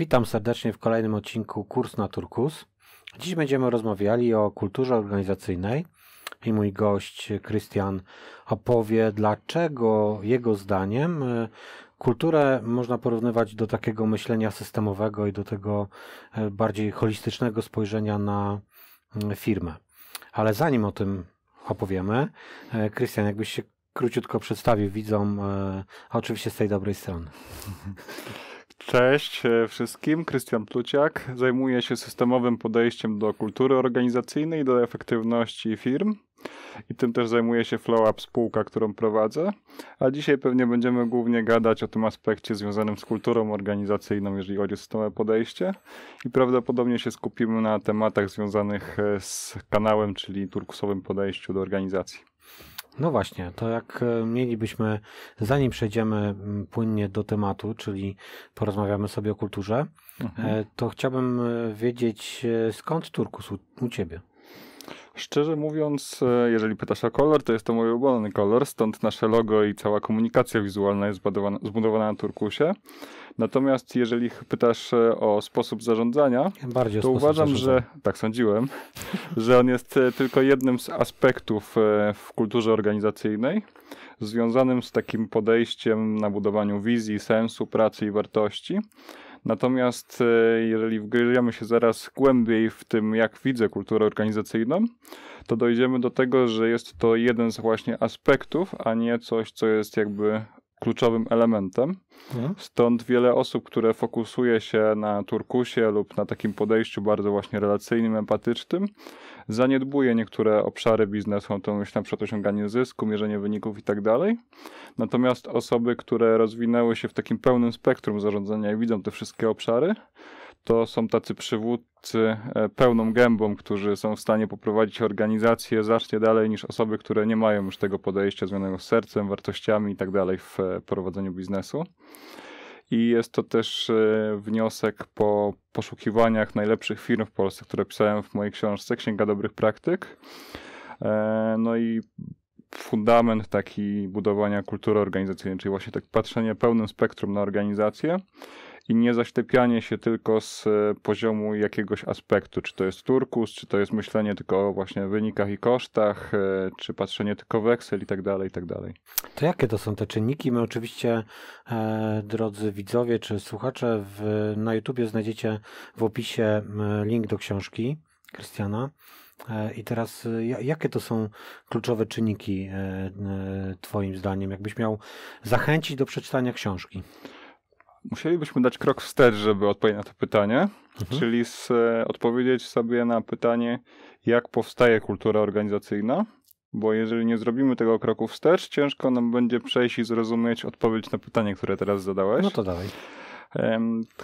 Witam serdecznie w kolejnym odcinku Kurs na Turkus. Dziś będziemy rozmawiali o kulturze organizacyjnej i mój gość Krystian opowie, dlaczego jego zdaniem e, kulturę można porównywać do takiego myślenia systemowego i do tego e, bardziej holistycznego spojrzenia na firmę. Ale zanim o tym opowiemy, e, Krystian, jakbyś się króciutko przedstawił widzom, a oczywiście z tej dobrej strony. Cześć e, wszystkim, Krystian Pluciak. Zajmuję się systemowym podejściem do kultury organizacyjnej, do efektywności firm i tym też zajmuje się FlowUp spółka, którą prowadzę. A dzisiaj pewnie będziemy głównie gadać o tym aspekcie związanym z kulturą organizacyjną, jeżeli chodzi o systemowe podejście i prawdopodobnie się skupimy na tematach związanych e, z kanałem, czyli turkusowym podejściu do organizacji. No właśnie, to jak e, mielibyśmy, zanim przejdziemy płynnie do tematu, czyli porozmawiamy sobie o kulturze, e, mhm. to chciałbym e, wiedzieć, skąd turkus u, u ciebie? Szczerze mówiąc, jeżeli pytasz o kolor, to jest to mój ulubiony kolor, stąd nasze logo i cała komunikacja wizualna jest zbudowana, zbudowana na turkusie. Natomiast jeżeli pytasz e, o sposób zarządzania, Bardziej to uważam, zarządzania. że tak sądziłem, że on jest e, tylko jednym z aspektów e, w kulturze organizacyjnej związanym z takim podejściem na budowaniu wizji, sensu pracy i wartości. Natomiast jeżeli wgryziemy się zaraz głębiej w tym, jak widzę kulturę organizacyjną, to dojdziemy do tego, że jest to jeden z właśnie aspektów, a nie coś, co jest jakby kluczowym elementem. No. Stąd wiele osób, które fokusuje się na turkusie lub na takim podejściu bardzo właśnie relacyjnym, empatycznym, zaniedbuje niektóre obszary biznesu, to myślę na przykład osiąganie zysku, mierzenie wyników i tak dalej. Natomiast osoby, które rozwinęły się w takim pełnym spektrum zarządzania i widzą te wszystkie obszary, to są tacy przywódcy e, pełną gębą, którzy są w stanie poprowadzić organizację znacznie dalej niż osoby, które nie mają już tego podejścia związanego z sercem, wartościami i tak dalej w e, prowadzeniu biznesu. I jest to też e, wniosek po poszukiwaniach najlepszych firm w Polsce, które pisałem w mojej książce Księga Dobrych Praktyk. No i fundament taki budowania kultury organizacyjnej, czyli właśnie tak patrzenie pełnym spektrum na organizację i nie zaślepianie się tylko z e, poziomu jakiegoś aspektu, czy to jest turkus, czy to jest myślenie tylko o właśnie wynikach i kosztach, e, czy patrzenie tylko w Excel i tak dalej, i tak dalej. To jakie to są te czynniki? My oczywiście, e, drodzy widzowie czy słuchacze, w, na YouTubie znajdziecie w opisie link do książki Krystiana. E, I teraz, jakie to są kluczowe czynniki, Twoim zdaniem, jakbyś miał zachęcić do przeczytania książki? Musielibyśmy dać krok wstecz, żeby odpowiedzieć na to pytanie, mhm. czyli z, e, odpowiedzieć sobie na pytanie, jak powstaje kultura organizacyjna, bo jeżeli nie zrobimy tego kroku wstecz, ciężko nam będzie przejść i zrozumieć odpowiedź na pytanie, które teraz zadałeś. No to dalej.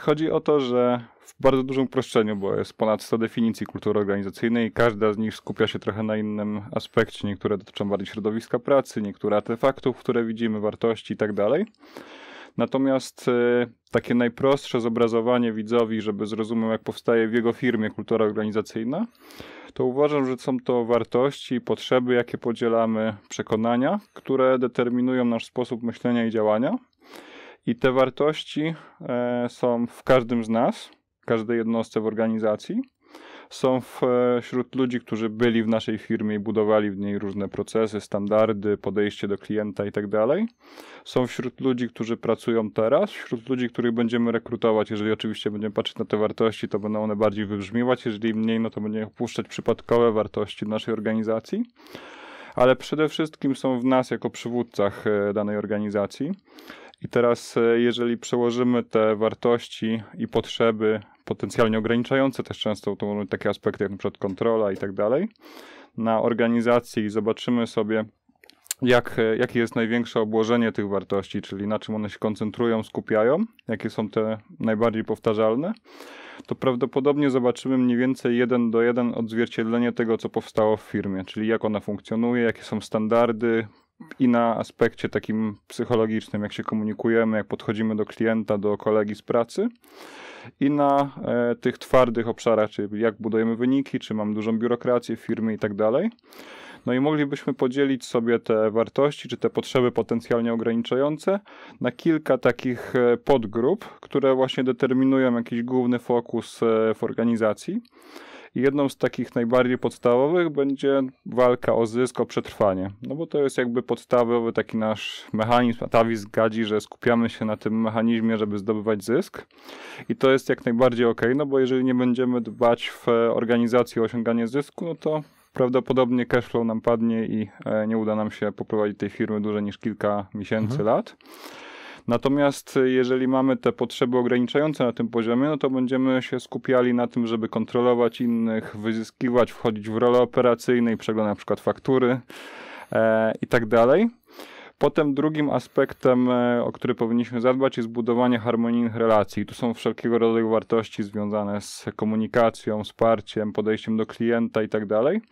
Chodzi o to, że w bardzo dużym uproszczeniu, bo jest ponad 100 definicji kultury organizacyjnej i każda z nich skupia się trochę na innym aspekcie. Niektóre dotyczą bardziej środowiska pracy, niektóre artefaktów, które widzimy, wartości i tak dalej. Natomiast y, takie najprostsze zobrazowanie widzowi, żeby zrozumiał, jak powstaje w jego firmie kultura organizacyjna, to uważam, że są to wartości, potrzeby, jakie podzielamy, przekonania, które determinują nasz sposób myślenia i działania. I te wartości e, są w każdym z nas, każdej jednostce w organizacji są e, wśród ludzi, którzy byli w naszej firmie i budowali w niej różne procesy, standardy, podejście do klienta itd. Tak są wśród ludzi, którzy pracują teraz, wśród ludzi, których będziemy rekrutować. Jeżeli oczywiście będziemy patrzeć na te wartości, to będą one bardziej wybrzmiewać, jeżeli mniej, no to będziemy opuszczać przypadkowe wartości naszej organizacji ale przede wszystkim są w nas jako przywódcach e, danej organizacji. I teraz, e, jeżeli przełożymy te wartości i potrzeby potencjalnie ograniczające też często to mogą takie aspekty jak np. kontrola i tak dalej, na organizacji i zobaczymy sobie, jak, jakie jest największe obłożenie tych wartości, czyli na czym one się koncentrują, skupiają, jakie są te najbardziej powtarzalne, to prawdopodobnie zobaczymy mniej więcej jeden do jeden odzwierciedlenie tego, co powstało w firmie, czyli jak ona funkcjonuje, jakie są standardy, i na aspekcie takim psychologicznym, jak się komunikujemy, jak podchodzimy do klienta, do kolegi z pracy, i na e, tych twardych obszarach, czyli jak budujemy wyniki, czy mam dużą biurokrację w firmie i tak dalej. No i moglibyśmy podzielić sobie te wartości, czy te potrzeby potencjalnie ograniczające na kilka takich e, podgrup, które właśnie determinują jakiś główny fokus e, w organizacji. Jedną z takich najbardziej podstawowych będzie walka o zysk, o przetrwanie. No bo to jest jakby podstawowy taki nasz mechanizm. Tavis gadzi, że skupiamy się na tym mechanizmie, żeby zdobywać zysk. I to jest jak najbardziej ok, no bo jeżeli nie będziemy dbać w organizacji o osiąganie zysku, no to prawdopodobnie cashflow nam padnie i e, nie uda nam się poprowadzić tej firmy dłużej niż kilka miesięcy, mhm. lat. Natomiast y, jeżeli mamy te potrzeby ograniczające na tym poziomie, no to będziemy się skupiali na tym, żeby kontrolować innych, wyzyskiwać, wchodzić w rolę operacyjnej, przeglądać na przykład faktury e, i tak dalej. Potem drugim aspektem, e, o który powinniśmy zadbać, jest budowanie harmonijnych relacji. Tu są wszelkiego rodzaju wartości związane z komunikacją, wsparciem, podejściem do klienta itd. Tak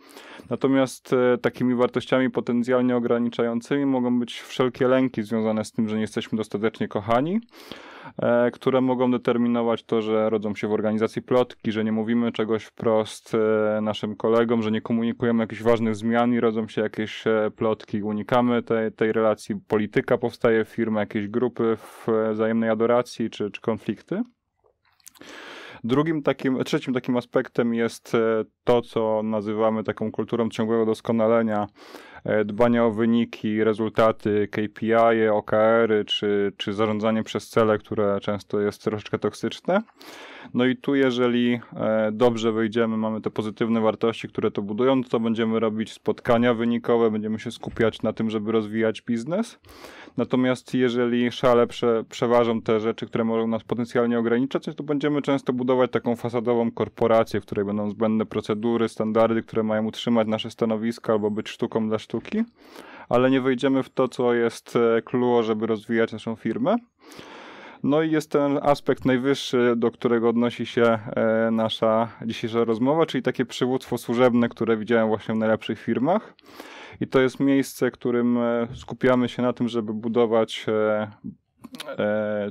Natomiast e, takimi wartościami potencjalnie ograniczającymi mogą być wszelkie lęki związane z tym, że nie jesteśmy dostatecznie kochani. E, które mogą determinować to, że rodzą się w organizacji plotki, że nie mówimy czegoś wprost e, naszym kolegom, że nie komunikujemy jakichś ważnych zmian i rodzą się jakieś e, plotki. Unikamy tej, tej relacji. Polityka powstaje w firmie, jakieś grupy w wzajemnej adoracji czy, czy konflikty. Drugim takim, trzecim takim aspektem jest to, co nazywamy taką kulturą ciągłego doskonalenia, E, dbania o wyniki, rezultaty, KPI, OKR, -y, czy, czy zarządzanie przez cele, które często jest troszeczkę toksyczne. No i tu, jeżeli e, dobrze wyjdziemy, mamy te pozytywne wartości, które to budują, no to będziemy robić spotkania wynikowe, będziemy się skupiać na tym, żeby rozwijać biznes. Natomiast jeżeli szale prze, przeważą te rzeczy, które mogą nas potencjalnie ograniczać, no to będziemy często budować taką fasadową korporację, w której będą zbędne procedury, standardy, które mają utrzymać nasze stanowiska albo być sztuką dla sztuki sztuki, ale nie wejdziemy w to, co jest e, kluczowe, żeby rozwijać naszą firmę. No i jest ten aspekt najwyższy, do którego odnosi się e, nasza dzisiejsza rozmowa, czyli takie przywództwo służebne, które widziałem właśnie w najlepszych firmach. I to jest miejsce, którym e, skupiamy się na tym, żeby budować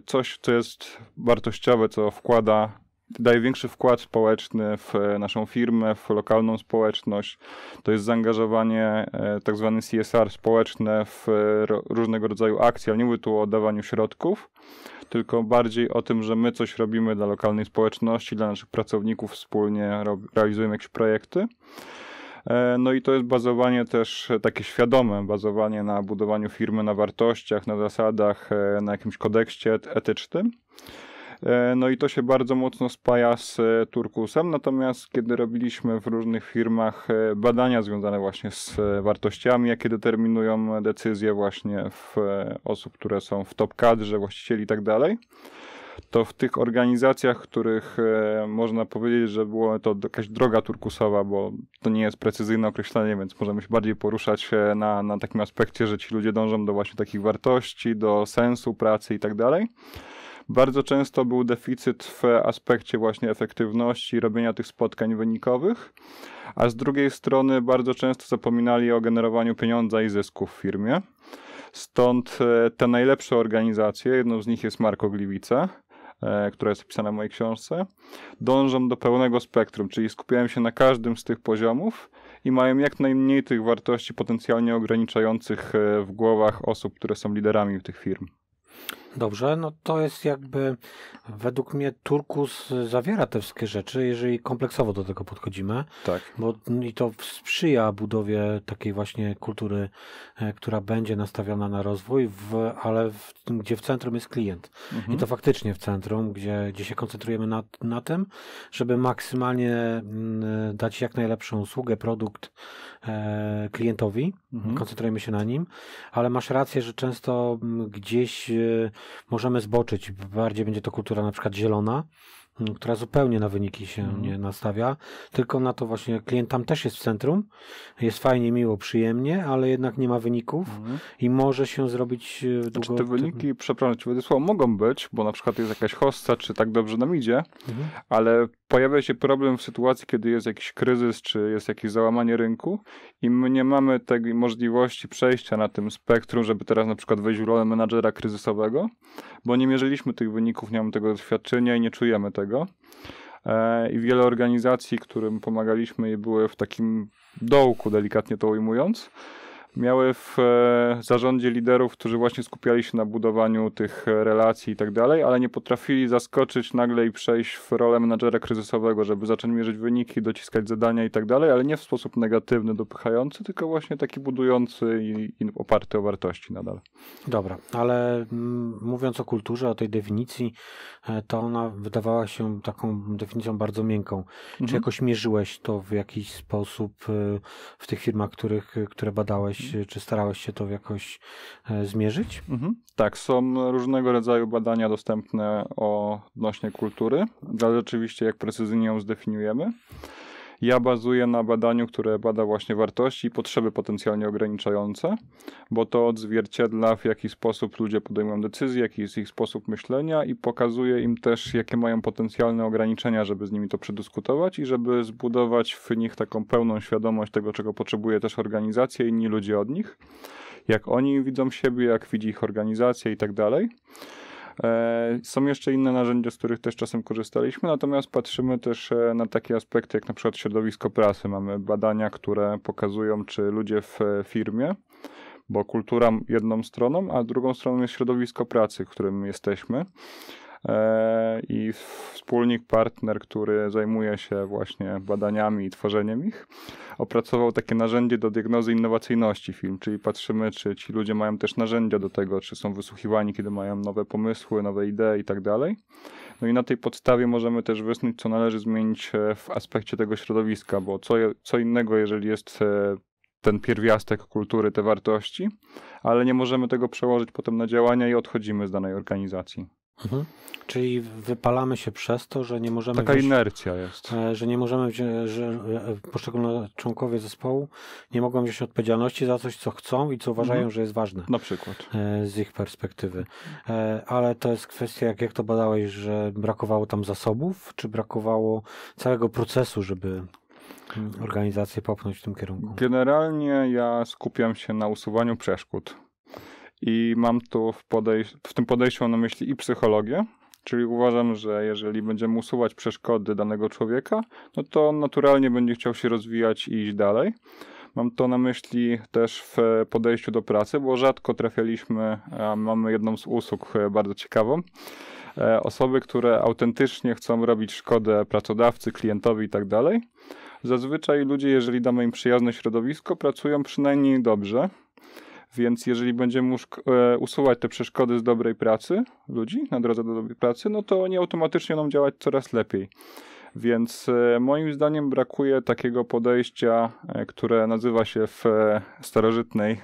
coś, co jest wartościowe, co wkłada daje większy wkład społeczny w e, naszą firmę, w lokalną społeczność. To jest zaangażowanie e, tak zwane CSR społeczne w e, różnego rodzaju akcje, ale nie mówię tu o dawaniu środków, tylko bardziej o tym, że my coś robimy dla lokalnej społeczności, dla naszych pracowników wspólnie realizujemy jakieś projekty. No i to jest bazowanie też takie świadome, bazowanie na budowaniu firmy na wartościach, na zasadach, na jakimś kodeksie etycznym. E, no i to się bardzo mocno spaja z e, turkusem. Natomiast kiedy robiliśmy w różnych firmach e, badania związane właśnie z wartościami, jakie determinują decyzje właśnie w osób, które są w top kadrze, właścicieli i tak dalej, to w tych organizacjach, których można powiedzieć, że była to jakaś droga turkusowa, bo to nie jest precyzyjne określenie, więc możemy się bardziej poruszać na, na takim aspekcie, że ci ludzie dążą do właśnie takich wartości, do sensu pracy i tak dalej bardzo często był deficyt w aspekcie właśnie efektywności robienia tych spotkań wynikowych, a z drugiej strony bardzo często zapominali o generowaniu pieniądza i zysków w firmie. Stąd e, te najlepsze organizacje, jedną z nich jest Marko Gliwice, e, która jest opisana w mojej książce, dążą do pełnego spektrum, czyli skupiają się na każdym z tych poziomów i mają jak najmniej tych wartości potencjalnie ograniczających e, w głowach osób, które są liderami tych firm. Dobrze, no to jest jakby, według mnie Turkus zawiera te wszystkie rzeczy, jeżeli kompleksowo do tego podchodzimy. Tak. Bo i to sprzyja budowie takiej właśnie kultury, e, która będzie nastawiona na rozwój, w, ale w, gdzie w centrum jest klient. Mhm. I to faktycznie w centrum, gdzie, gdzie się koncentrujemy na, na tym, żeby maksymalnie mm, dać jak najlepszą usługę, produkt e, klientowi. Mhm. Koncentrujemy się na nim, ale masz rację, że często mm, gdzieś e, możemy zboczyć. Bardziej będzie to kultura na przykład zielona, Mm, która zupełnie na wyniki się mm. nie nastawia, tylko na to właśnie klient tam też jest w centrum, jest fajnie, miło, przyjemnie, ale jednak nie ma wyników mm. i może się zrobić e, znaczy, długo... Znaczy te wyniki, przepraszam Cię Władysław, mogą być, bo na przykład jest jakaś hosta, czy tak dobrze nam idzie, mm. ale pojawia się problem w sytuacji, kiedy jest jakiś kryzys, czy jest jakieś załamanie rynku i my nie mamy tej możliwości przejścia na tym spektrum, żeby teraz na przykład wejść w rolę menadżera kryzysowego, bo nie mierzyliśmy tych wyników, nie mamy tego doświadczenia i nie czujemy tego tego. E, I wiele organizacji, którym pomagaliśmy, były w takim dołku, delikatnie to ujmując miały w e, zarządzie liderów, którzy właśnie skupiali się na budowaniu tych e, relacji i tak dalej, ale nie potrafili zaskoczyć nagle i przejść w rolę menadżera kryzysowego, żeby zacząć mierzyć wyniki, dociskać zadania i tak dalej, ale nie w sposób negatywny, dopychający, tylko właśnie taki budujący i, i oparty o wartości nadal. Dobra, ale mm, mówiąc o kulturze, o tej definicji, e, to ona wydawała się taką definicją bardzo miękką. Mhm. Czy jakoś mierzyłeś to w jakiś sposób w tych firmach, których, które badałeś? Mhm. czy starałeś się to jakoś e, zmierzyć? Mhm. Tak, są różnego rodzaju badania dostępne odnośnie kultury, ale rzeczywiście jak precyzyjnie ją zdefiniujemy. Ja bazuję na badaniu, które bada właśnie wartości i potrzeby potencjalnie ograniczające, bo to odzwierciedla w jaki sposób ludzie podejmują decyzje, jaki jest ich sposób myślenia i pokazuje im też, jakie mają potencjalne ograniczenia, żeby z nimi to przedyskutować i żeby zbudować w nich taką pełną świadomość tego, czego potrzebuje też organizacja i inni ludzie od nich, jak oni widzą siebie, jak widzi ich organizacja i tak dalej. E, są jeszcze inne narzędzia, z których też czasem korzystaliśmy, natomiast patrzymy też e, na takie aspekty jak na przykład środowisko pracy. Mamy badania, które pokazują, czy ludzie w e, firmie bo kultura jedną stroną, a drugą stroną jest środowisko pracy, w którym jesteśmy. E, i wspólnik, partner, który zajmuje się właśnie badaniami i tworzeniem ich, opracował takie narzędzie do diagnozy innowacyjności film, czyli patrzymy, czy ci ludzie mają też narzędzia do tego, czy są wysłuchiwani, kiedy mają nowe pomysły, nowe idee i tak dalej. No i na tej podstawie możemy też wysnuć, co należy zmienić e, w aspekcie tego środowiska, bo co, co innego, jeżeli jest e, ten pierwiastek kultury, te wartości, ale nie możemy tego przełożyć potem na działania i odchodzimy z danej organizacji. Mhm. Czyli wypalamy się przez to, że nie możemy. Taka wziąć, inercja jest. E, że nie możemy, że e, poszczególni członkowie zespołu nie mogą wziąć odpowiedzialności za coś, co chcą i co uważają, mhm. że jest ważne. Na przykład. E, z ich perspektywy. Ale to jest kwestia, jak, jak to badałeś, że brakowało tam zasobów, czy brakowało całego procesu, żeby mm, organizację popchnąć w tym kierunku? Generalnie ja skupiam się na usuwaniu przeszkód. I mam tu w, podejś- w tym podejściu na myśli i psychologię, Czyli uważam, że jeżeli będziemy usuwać przeszkody danego człowieka, no to on naturalnie będzie chciał się rozwijać i iść dalej. Mam to na myśli też w podejściu do pracy, bo rzadko trafialiśmy, mamy jedną z usług e, bardzo ciekawą. E, osoby, które autentycznie chcą robić szkodę pracodawcy, klientowi i tak dalej. Zazwyczaj ludzie, jeżeli damy im przyjazne środowisko, pracują przynajmniej dobrze, więc jeżeli będziemy e, usuwać te przeszkody z dobrej pracy ludzi na drodze do dobrej pracy, no to oni automatycznie będą działać coraz lepiej. Więc e, moim zdaniem brakuje takiego podejścia, e, które nazywa się w starożytnej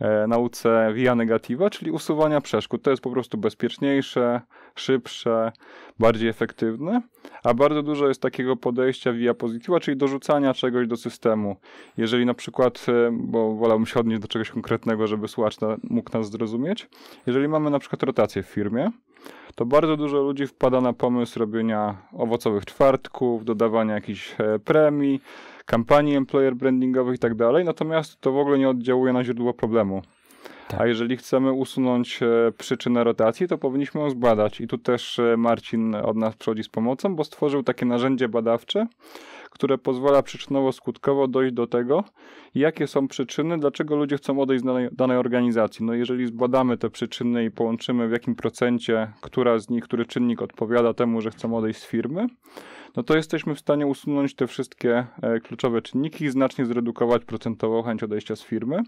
E, nauce via negativa, czyli usuwania przeszkód. To jest po prostu bezpieczniejsze, szybsze, bardziej efektywne, a bardzo dużo jest takiego podejścia via positiva, czyli dorzucania czegoś do systemu. Jeżeli na przykład, e, bo wolałbym się odnieść do czegoś konkretnego, żeby słuchacz na, mógł nas zrozumieć, jeżeli mamy na przykład rotację w firmie, to bardzo dużo ludzi wpada na pomysł robienia owocowych czwartków, dodawania jakichś e, premii, kampanii employer brandingowych i tak dalej, natomiast to w ogóle nie oddziałuje na źródło problemu. Tak. A jeżeli chcemy usunąć e, przyczynę rotacji, to powinniśmy ją zbadać. I tu też e, Marcin od nas przychodzi z pomocą, bo stworzył takie narzędzie badawcze, które pozwala przyczynowo-skutkowo dojść do tego, jakie są przyczyny, dlaczego ludzie chcą odejść z danej, danej, organizacji. No jeżeli zbadamy te przyczyny i połączymy w jakim procencie, która z nich, który czynnik odpowiada temu, że chcą odejść z firmy, no to jesteśmy w stanie usunąć te wszystkie e, kluczowe czynniki i znacznie zredukować procentową chęć odejścia z firmy.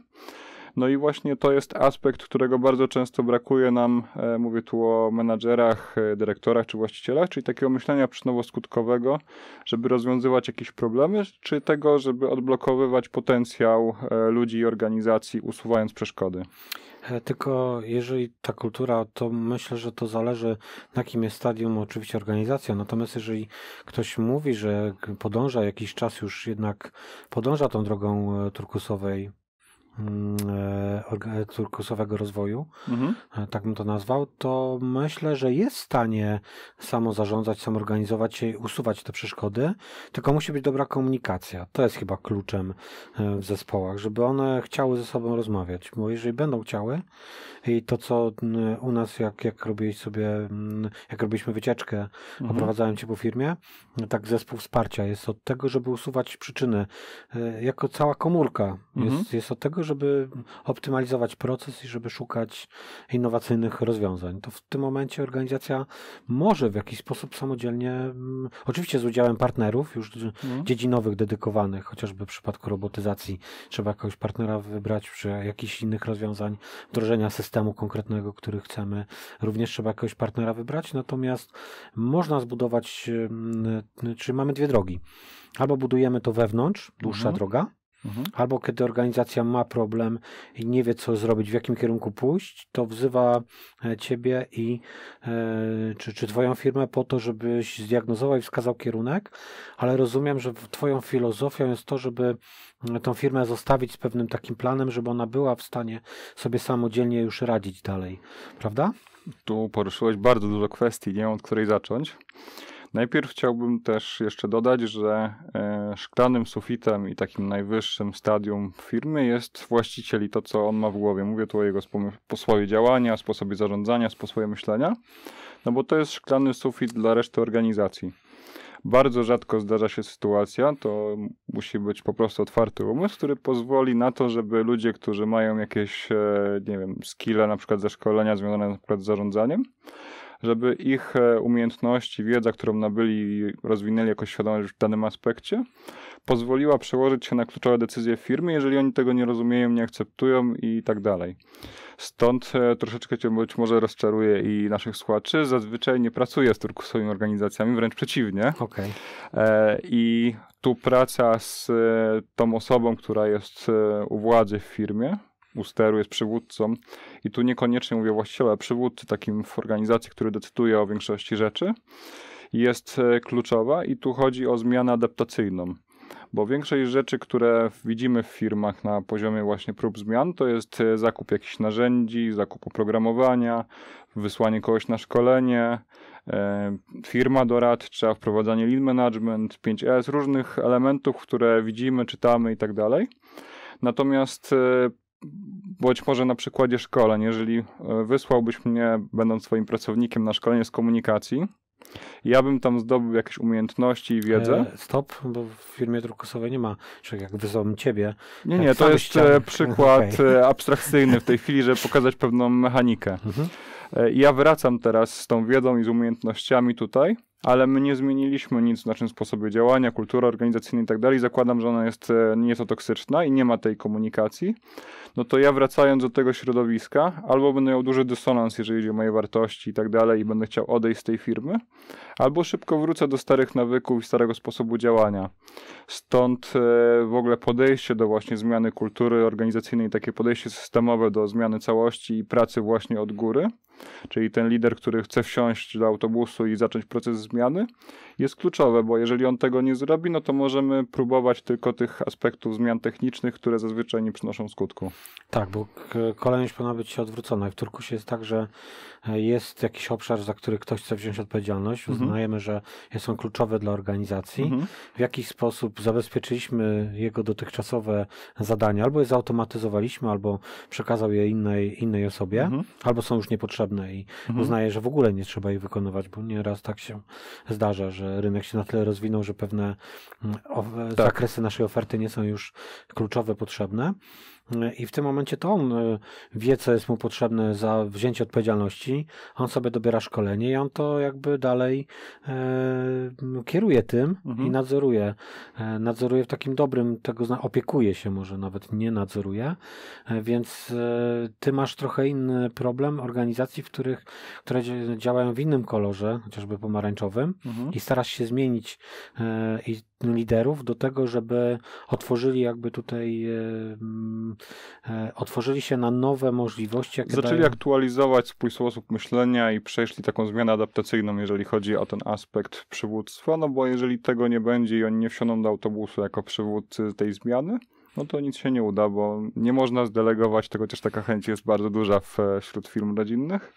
No i właśnie to jest aspekt, którego bardzo często brakuje nam, e, mówię tu o menadżerach, e, dyrektorach czy właścicielach, czyli takiego myślenia przynowoskutkowego, żeby rozwiązywać jakieś problemy, czy tego, żeby odblokowywać potencjał e, ludzi i organizacji, usuwając przeszkody. Tylko jeżeli ta kultura, to myślę, że to zależy na kim jest stadium oczywiście organizacja. Natomiast jeżeli ktoś mówi, że podąża jakiś czas już jednak, podąża tą drogą turkusowej Mm, e, turkusowego rozwoju, mhm. E, tak bym to nazwał, to myślę, że jest w stanie samo zarządzać, samo organizować się i usuwać te przeszkody, tylko musi być dobra komunikacja. To jest chyba kluczem e, w zespołach, żeby one chciały ze sobą rozmawiać, bo jeżeli będą chciały i to, co u nas, jak, jak robiłeś sobie, jak robiliśmy wycieczkę, mhm. oprowadzałem cię po firmie, tak zespół wsparcia jest od tego, żeby usuwać przyczyny. Jako cała komórka mhm. jest, jest od tego, że żeby optymalizować proces i żeby szukać innowacyjnych rozwiązań. To w tym momencie organizacja może w jakiś sposób samodzielnie, mm, oczywiście z udziałem partnerów już mhm. dziedzinowych dedykowanych, chociażby w przypadku robotyzacji trzeba jakiegoś partnera wybrać przy jakichś innych rozwiązań, wdrożenia systemu konkretnego, który chcemy, również trzeba jakiegoś partnera wybrać, natomiast można zbudować, mm, czy mamy dwie drogi. Albo budujemy to wewnątrz, dłuższa mhm. droga, Mhm. Albo kiedy organizacja ma problem i nie wie, co zrobić, w jakim kierunku pójść, to wzywa e, ciebie i e, czy, czy twoją firmę po to, żebyś zdiagnozował i wskazał kierunek, ale rozumiem, że twoją filozofią jest to, żeby mm, tą firmę zostawić z pewnym takim planem, żeby ona była w stanie sobie samodzielnie już radzić dalej, prawda? Tu poruszyłeś bardzo dużo kwestii, nie wiem od której zacząć. Najpierw chciałbym też jeszcze dodać, że e, szklanym sufitem i takim najwyższym stadium firmy jest i to, co on ma w głowie. Mówię tu o jego sposobie działania, sposobie zarządzania, sposobie myślenia, no bo to jest szklany sufit dla reszty organizacji. Bardzo rzadko zdarza się sytuacja, to musi być po prostu otwarty umysł, który pozwoli na to, żeby ludzie, którzy mają jakieś, e, nie wiem, skille na przykład ze szkolenia związane na przykład z zarządzaniem, żeby ich e, umiejętności, wiedza, którą nabyli i rozwinęli jako świadomość w danym aspekcie, pozwoliła przełożyć się na kluczowe decyzje firmy, jeżeli oni tego nie rozumieją, nie akceptują i tak dalej. Stąd e, troszeczkę cię być może rozczaruję i naszych słuchaczy. Zazwyczaj nie pracuję z turkusowymi organizacjami, wręcz przeciwnie. Okay. E, I tu praca z tą osobą, która jest u władzy w firmie, u steru jest przywódcą. I tu niekoniecznie mówię właściciela, przywódcy takim w organizacji, który decyduje o większości rzeczy, jest e, kluczowa i tu chodzi o zmianę adaptacyjną. Bo większość rzeczy, które widzimy w firmach na poziomie właśnie prób zmian, to jest e, zakup jakichś narzędzi, zakup oprogramowania, wysłanie kogoś na szkolenie, e, firma doradcza, wprowadzanie lean management, 5S, różnych elementów, które widzimy, czytamy i tak dalej. Natomiast być może na przykładzie szkoleń, jeżeli e, wysłałbyś mnie, będąc swoim pracownikiem, na szkolenie z komunikacji, ja bym tam zdobył jakieś umiejętności i wiedzę. E, stop, bo w firmie drukosowej nie ma, że jak wyzwałem ciebie. Nie, nie, to jest e, przykład okay. abstrakcyjny w tej chwili, żeby pokazać pewną mechanikę. Mhm. Ja wracam teraz z tą wiedzą i z umiejętnościami tutaj ale my nie zmieniliśmy nic w naszym sposobie działania, kultury organizacyjnej i tak dalej. Zakładam, że ona jest e, nieco toksyczna i nie ma tej komunikacji. No to ja wracając do tego środowiska, albo będę miał duży dysonans, jeżeli chodzi o moje wartości i tak dalej, i będę chciał odejść z tej firmy, albo szybko wrócę do starych nawyków i starego sposobu działania. Stąd e, w ogóle podejście do właśnie zmiany kultury organizacyjnej, takie podejście systemowe do zmiany całości i pracy właśnie od góry Czyli ten lider, który chce wsiąść do autobusu i zacząć proces zmiany, jest kluczowe, bo jeżeli on tego nie zrobi, no to możemy próbować tylko tych aspektów zmian technicznych, które zazwyczaj nie przynoszą skutku. Tak, bo kolejność powinna być odwrócona. W turkusie jest tak, że e, jest jakiś obszar, za który ktoś chce wziąć odpowiedzialność. Mhm. Uznajemy, mhm. że jest on kluczowy dla organizacji. Mhm. W jaki sposób zabezpieczyliśmy jego dotychczasowe zadania, albo je zautomatyzowaliśmy, albo przekazał je innej, innej osobie, mhm. albo są już niepotrzebne potrzebne i mhm. uznaje, że w ogóle nie trzeba jej wykonywać, bo nieraz tak się zdarza, że rynek się na tyle rozwinął, że pewne mm, tak. zakresy naszej oferty nie są już kluczowe, potrzebne. I w tym momencie to on e, wie, co jest mu potrzebne za wzięcie odpowiedzialności, on sobie dobiera szkolenie i on to jakby dalej e, kieruje tym mhm. i nadzoruje. E, nadzoruje w takim dobrym, tego opiekuje się może nawet, nie nadzoruje, e, więc e, ty masz trochę inny problem organizacji, w których, które działają w innym kolorze, chociażby pomarańczowym mhm. i starasz się zmienić e, i liderów do tego, żeby otworzyli jakby tutaj E, otworzyli się na nowe możliwości. Jakie Zaczęli dają... aktualizować swój sposób myślenia i przeszli taką zmianę adaptacyjną, jeżeli chodzi o ten aspekt przywództwa, no bo jeżeli tego nie będzie i oni nie wsiądą do autobusu jako przywódcy tej zmiany, no to nic się nie uda, bo nie można zdelegować tego, chociaż taka chęć jest bardzo duża e, wśród firm rodzinnych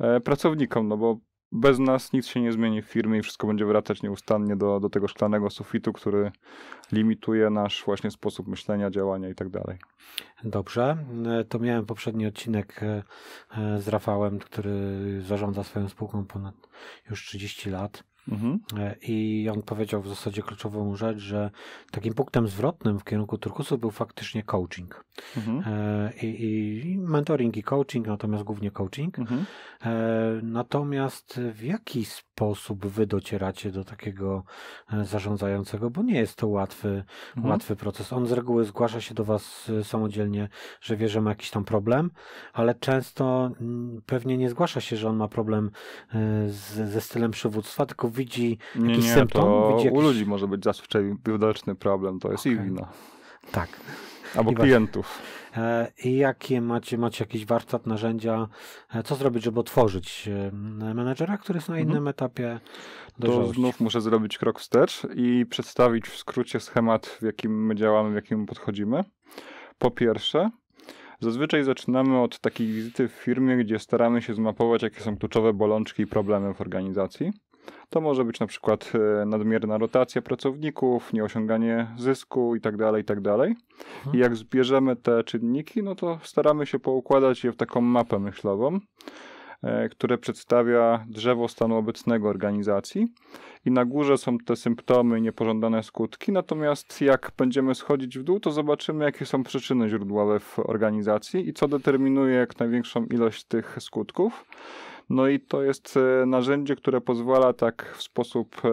e, pracownikom, no bo bez nas nic się nie zmieni w firmie i wszystko będzie wracać nieustannie do, do tego szklanego sufitu, który limituje nasz właśnie sposób myślenia, działania i tak dalej. Dobrze. To miałem poprzedni odcinek e, e, z Rafałem, który zarządza swoją spółką ponad już 30 lat. Mhm. E, I on powiedział w zasadzie kluczową rzecz, że takim punktem zwrotnym w kierunku turkusu był faktycznie coaching. Mhm. E, I, I, mentoring i coaching, natomiast głównie coaching. Mhm. E, natomiast w jaki sposób wy docieracie do takiego zarządzającego, bo nie jest to łatwy, mhm. łatwy proces. On z reguły zgłasza się do was samodzielnie, że wie, że ma jakiś tam problem, ale często mm, pewnie nie zgłasza się, że on ma problem z, ze stylem przywództwa, tylko widzi jakiś nie, symptom? To widzi jakiś... U ludzi może być zazwyczaj widoczny problem, to jest okay. wino, Tak. Albo I klientów. E, I jakie macie, macie jakiś warsztat, narzędzia? E, co zrobić, żeby otworzyć e, menedżera, który jest na mhm. innym etapie dojrzałości? To znów muszę zrobić krok wstecz i przedstawić w skrócie schemat, w jakim my działamy, w jakim podchodzimy. Po pierwsze, Zazwyczaj zaczynamy od takiej wizyty w firmie, gdzie staramy się zmapować, jakie są kluczowe bolączki i problemy w organizacji. To może być na przykład e, nadmierna rotacja pracowników, nieosiąganie zysku itd. Tak itd. Tak mhm. I jak zbierzemy te czynniki, no to staramy się poukładać je w taką mapę myślową, e, które przedstawia drzewo stanu obecnego organizacji. I na górze są te symptomy, niepożądane skutki, natomiast jak będziemy schodzić w dół, to zobaczymy, jakie są przyczyny źródłowe w organizacji i co determinuje jak największą ilość tych skutków. No i to jest e, narzędzie, które pozwala tak w sposób e,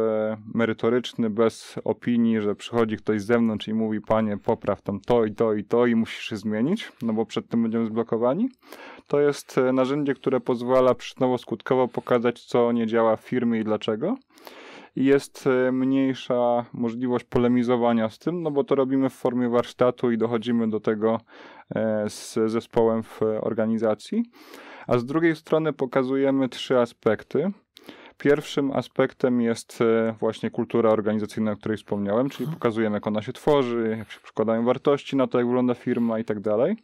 merytoryczny, bez opinii, że przychodzi ktoś z zewnątrz i mówi, panie, popraw tam to i to i to i musisz je zmienić, no bo przed tym będziemy zblokowani. To jest e, narzędzie, które pozwala przyczynowo-skutkowo pokazać, co nie działa w firmie i dlaczego i jest mniejsza możliwość polemizowania z tym, no bo to robimy w formie warsztatu i dochodzimy do tego z zespołem w organizacji a z drugiej strony pokazujemy trzy aspekty. Pierwszym aspektem jest e, właśnie kultura organizacyjna, o której wspomniałem, czyli pokazujemy, jak ona się tworzy, jak się przekładają wartości na to, jak wygląda firma i tak dalej.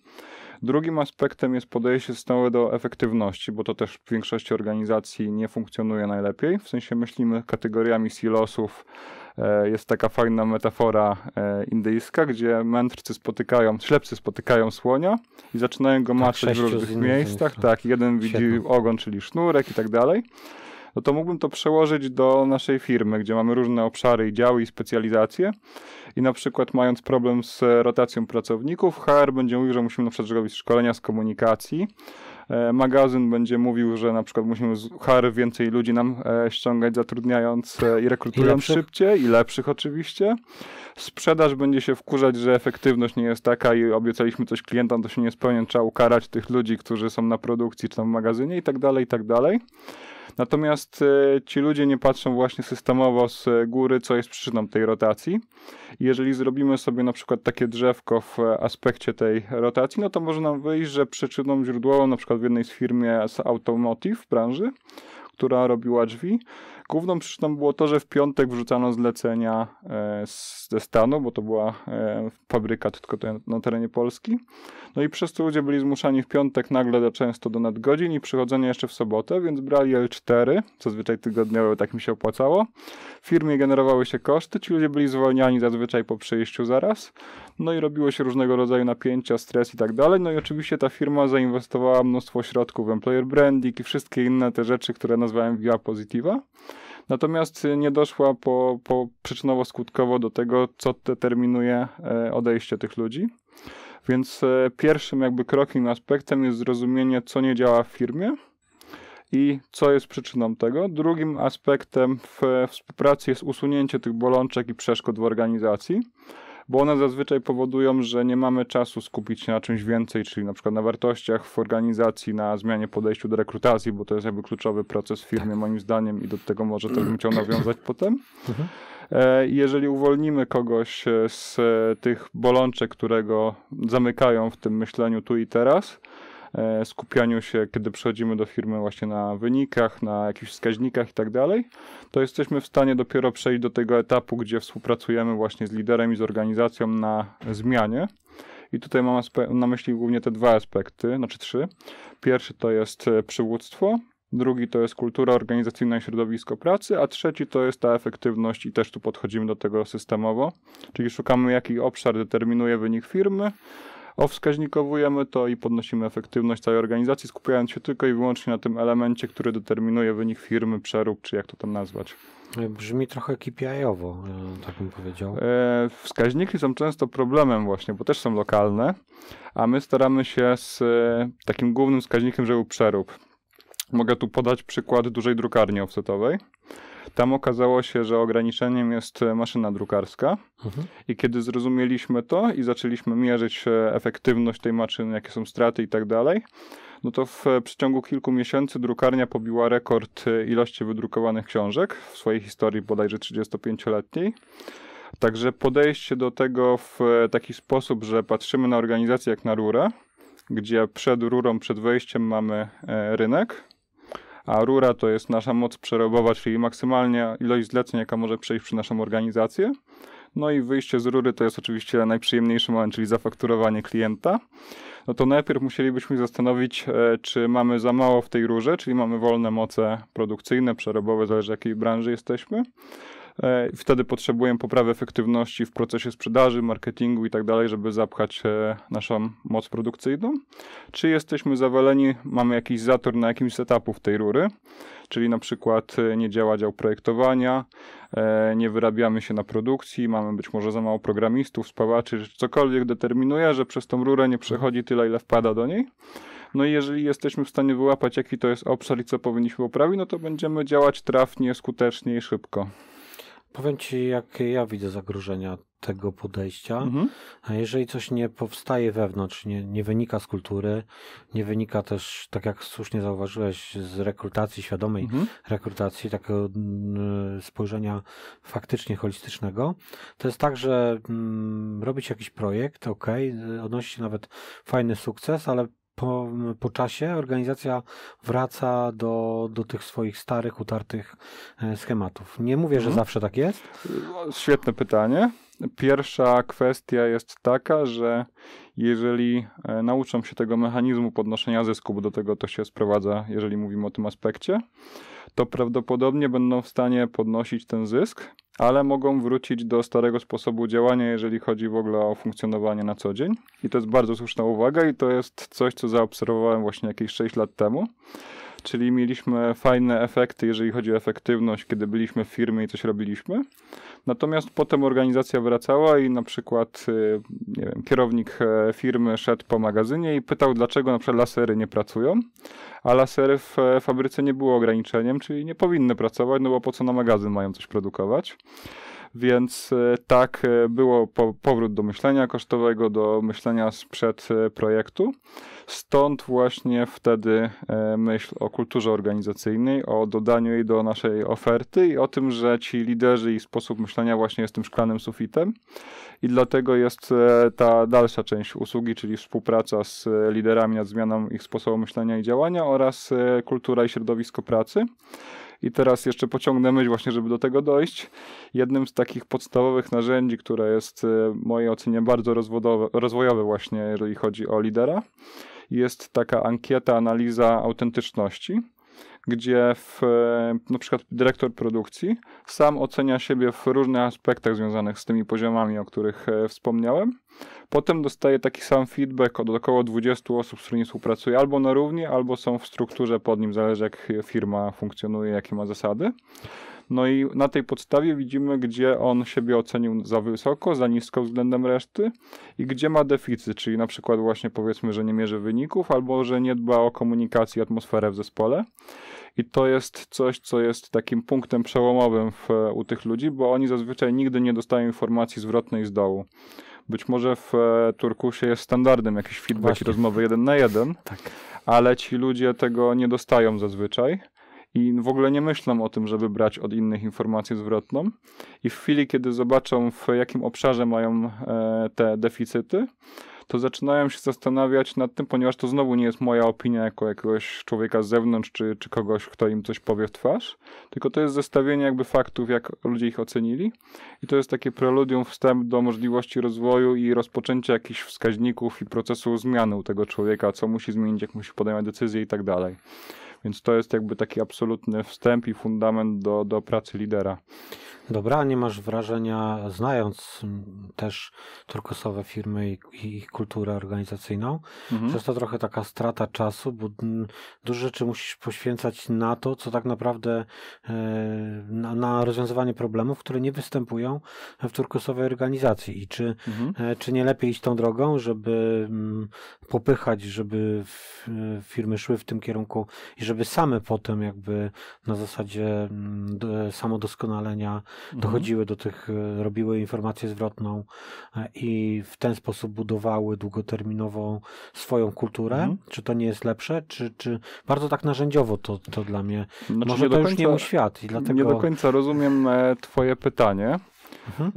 Drugim aspektem jest podejście stałe do efektywności, bo to też w większości organizacji nie funkcjonuje najlepiej. W sensie myślimy kategoriami silosów. E, jest taka fajna metafora e, indyjska, gdzie mędrcy spotykają, ślepcy spotykają słonia i zaczynają go tak, w różnych miejscach. No. Tak, jeden widzi ogon, czyli sznurek i tak dalej no to mógłbym to przełożyć do naszej firmy, gdzie mamy różne obszary i działy i specjalizacje i na przykład mając problem z rotacją pracowników, HR będzie mówił, że musimy na przykład robić szkolenia z komunikacji, e, magazyn będzie mówił, że na przykład musimy z HR więcej ludzi nam e, ściągać, zatrudniając e, i rekrutując I szybciej i lepszych oczywiście. Sprzedaż będzie się wkurzać, że efektywność nie jest taka i obiecaliśmy coś klientom, to się nie spełnia, trzeba ukarać tych ludzi, którzy są na produkcji czy tam w magazynie i tak dalej, i tak dalej. Natomiast e, ci ludzie nie patrzą właśnie systemowo z góry, co jest przyczyną tej rotacji. Jeżeli zrobimy sobie na przykład takie drzewko w aspekcie tej rotacji, no to może nam wyjść, że przyczyną źródłową na przykład w jednej z firmie z automotive branży, która robiła drzwi, Główną przyczyną było to, że w piątek wrzucano zlecenia e, ze Stanu, bo to była e, fabryka tylko na terenie Polski. No i przez to ludzie byli zmuszani w piątek nagle do często do nadgodzin i przychodzenia jeszcze w sobotę, więc brali L4, zazwyczaj tygodniowe, tak mi się opłacało. W firmie generowały się koszty, ci ludzie byli zwolniani zazwyczaj po przyjściu zaraz. No i robiło się różnego rodzaju napięcia, stres i tak dalej. No i oczywiście ta firma zainwestowała mnóstwo środków w employer branding i wszystkie inne te rzeczy, które nazwałem via positiva. Natomiast nie doszła po, po przyczynowo-skutkowo do tego, co determinuje e, odejście tych ludzi. Więc e, pierwszym jakby krokiem, aspektem jest zrozumienie, co nie działa w firmie i co jest przyczyną tego. Drugim aspektem w współpracy jest usunięcie tych bolączek i przeszkód w organizacji bo one zazwyczaj powodują, że nie mamy czasu skupić się na czymś więcej, czyli na przykład na wartościach w organizacji, na zmianie podejściu do rekrutacji, bo to jest jakby kluczowy proces w firmie tak. moim zdaniem i do tego może też bym chciał nawiązać potem. Mhm. E, jeżeli uwolnimy kogoś e, z tych bolączek, które go zamykają w tym myśleniu tu i teraz, E, skupianiu się, kiedy przechodzimy do firmy właśnie na wynikach, na jakichś wskaźnikach i tak dalej, to jesteśmy w stanie dopiero przejść do tego etapu, gdzie współpracujemy właśnie z liderem i z organizacją na zmianie. I tutaj mam na myśli głównie te dwa aspekty, znaczy trzy. Pierwszy to jest e, przywództwo, drugi to jest kultura organizacyjna i środowisko pracy, a trzeci to jest ta efektywność i też tu podchodzimy do tego systemowo, czyli szukamy jaki obszar determinuje wynik firmy, Owskaźnikowujemy to i podnosimy efektywność całej organizacji, skupiając się tylko i wyłącznie na tym elemencie, który determinuje wynik firmy, przerób, czy jak to tam nazwać. E, brzmi trochę KPI-owo, e, tak bym powiedział. E, wskaźniki są często problemem właśnie, bo też są lokalne, a my staramy się z takim głównym wskaźnikiem, że był przerób. Mogę tu podać przykład dużej drukarni offsetowej, tam okazało się, że ograniczeniem jest e, maszyna drukarska mhm. i kiedy zrozumieliśmy to i zaczęliśmy mierzyć e, efektywność tej maszyny, jakie są straty i tak dalej, no to w e, przeciągu kilku miesięcy drukarnia pobiła rekord ilości wydrukowanych książek w swojej historii bodajże 35-letniej. Także podejście do tego w taki sposób, że patrzymy na organizację jak na rurę, gdzie przed rurą, przed wejściem mamy rynek, a rura to jest nasza moc przerobowa, czyli maksymalnie ilość zleceń, jaka może przejść przez naszą organizację. No i wyjście z rury to jest oczywiście najprzyjemniejszy moment, czyli zafakturowanie klienta. No to najpierw musielibyśmy zastanowić, e, czy mamy za mało w tej rurze, czyli mamy wolne moce produkcyjne, przerobowe, zależy jakiej branży jesteśmy. E, wtedy potrzebujemy poprawy efektywności w procesie sprzedaży, marketingu i tak dalej, żeby zapchać e, naszą moc produkcyjną. Czy jesteśmy zawaleni, mamy jakiś zator na jakimś setupu w tej rury, czyli na przykład e, nie działa dział projektowania, nie wyrabiamy się na produkcji, mamy być może za mało programistów, spawaczy, cokolwiek determinuje, że przez tą rurę nie przechodzi tyle, ile wpada do niej. No i jeżeli jesteśmy w stanie wyłapać, jaki to jest obszar i co powinniśmy poprawić, no to będziemy działać trafnie, skutecznie i szybko. Powiem Ci, jakie ja widzę zagrożenia tego podejścia. Mhm. A jeżeli coś nie powstaje wewnątrz, nie, nie wynika z kultury, nie wynika też, tak jak słusznie zauważyłeś, z rekrutacji, świadomej mhm. rekrutacji, takiego mm, spojrzenia faktycznie holistycznego, to jest tak, że mm, robić jakiś projekt, ok, odnosi się nawet fajny sukces, ale po, po czasie organizacja wraca do, do tych swoich starych, utartych e, schematów. Nie mówię, mhm. że zawsze tak jest. No, świetne pytanie. Pierwsza kwestia jest taka, że jeżeli e, nauczą się tego mechanizmu podnoszenia zysku, bo do tego to się sprowadza, jeżeli mówimy o tym aspekcie, to prawdopodobnie będą w stanie podnosić ten zysk ale mogą wrócić do starego sposobu działania, jeżeli chodzi w ogóle o funkcjonowanie na co dzień. I to jest bardzo słuszna uwaga, i to jest coś, co zaobserwowałem właśnie jakieś 6 lat temu czyli mieliśmy fajne efekty, jeżeli chodzi o efektywność, kiedy byliśmy w firmie i coś robiliśmy. Natomiast potem organizacja wracała i na przykład y, wiem, kierownik e, firmy szedł po magazynie i pytał, dlaczego na przykład lasery nie pracują, a lasery w e, fabryce nie było ograniczeniem, czyli nie powinny pracować, no bo po co na magazyn mają coś produkować. Więc e, tak, e, było po, powrót do myślenia kosztowego, do myślenia sprzed e, projektu. Stąd właśnie wtedy myśl o kulturze organizacyjnej, o dodaniu jej do naszej oferty i o tym, że ci liderzy i sposób myślenia właśnie jest tym szklanym sufitem. I dlatego jest ta dalsza część usługi, czyli współpraca z liderami nad zmianą ich sposobu myślenia i działania oraz kultura i środowisko pracy. I teraz jeszcze pociągnę myśl właśnie, żeby do tego dojść. Jednym z takich podstawowych narzędzi, które jest y, w mojej ocenie bardzo rozwodowe, rozwojowe właśnie, jeżeli chodzi o lidera, jest taka ankieta, analiza autentyczności gdzie w, e, na przykład dyrektor produkcji sam ocenia siebie w różnych aspektach związanych z tymi poziomami, o których e, wspomniałem. Potem dostaje taki sam feedback od około 20 osób, z którymi współpracuje, albo na równi, albo są w strukturze pod nim, zależy jak firma funkcjonuje, jakie ma zasady. No i na tej podstawie widzimy, gdzie on siebie ocenił za wysoko, za nisko względem reszty i gdzie ma deficyt, czyli na przykład właśnie powiedzmy, że nie mierzy wyników albo że nie dba o komunikację i atmosferę w zespole. I to jest coś, co jest takim punktem przełomowym w, u tych ludzi, bo oni zazwyczaj nigdy nie dostają informacji zwrotnej z dołu. Być może w e, Turkusie jest standardem jakiś feedback Właśnie. i rozmowy jeden na jeden, tak. ale ci ludzie tego nie dostają zazwyczaj i w ogóle nie myślą o tym, żeby brać od innych informację zwrotną. I w chwili, kiedy zobaczą, w jakim obszarze mają e, te deficyty, to zaczynają się zastanawiać nad tym, ponieważ to znowu nie jest moja opinia jako jakiegoś człowieka z zewnątrz, czy, czy kogoś, kto im coś powie w twarz, tylko to jest zestawienie jakby faktów, jak ludzie ich ocenili i to jest takie preludium, wstęp do możliwości rozwoju i rozpoczęcia jakichś wskaźników i procesu zmiany u tego człowieka, co musi zmienić, jak musi podejmować decyzje i tak dalej. Więc to jest jakby taki absolutny wstęp i fundament do, do pracy lidera dobra, nie masz wrażenia, znając mm, też turkusowe firmy i, ich kulturę organizacyjną, mhm. że jest to trochę taka strata czasu, bo mm, dużo rzeczy musisz poświęcać na to, co tak naprawdę e, na, na rozwiązywanie problemów, które nie występują w turkusowej organizacji. I czy, mhm. E, czy nie lepiej iść tą drogą, żeby mm, popychać, żeby e, firmy szły w tym kierunku i żeby same potem jakby na zasadzie samodoskonalenia Mhm. dochodziły do tych, e, robiły informację zwrotną e, i w ten sposób budowały długoterminową swoją kulturę. Mhm. Czy to nie jest lepsze? Czy, czy bardzo tak narzędziowo to, to dla mnie? Znaczy Może to końca, już nie mój świat i dlatego... Nie do końca rozumiem e, twoje pytanie. Mhm.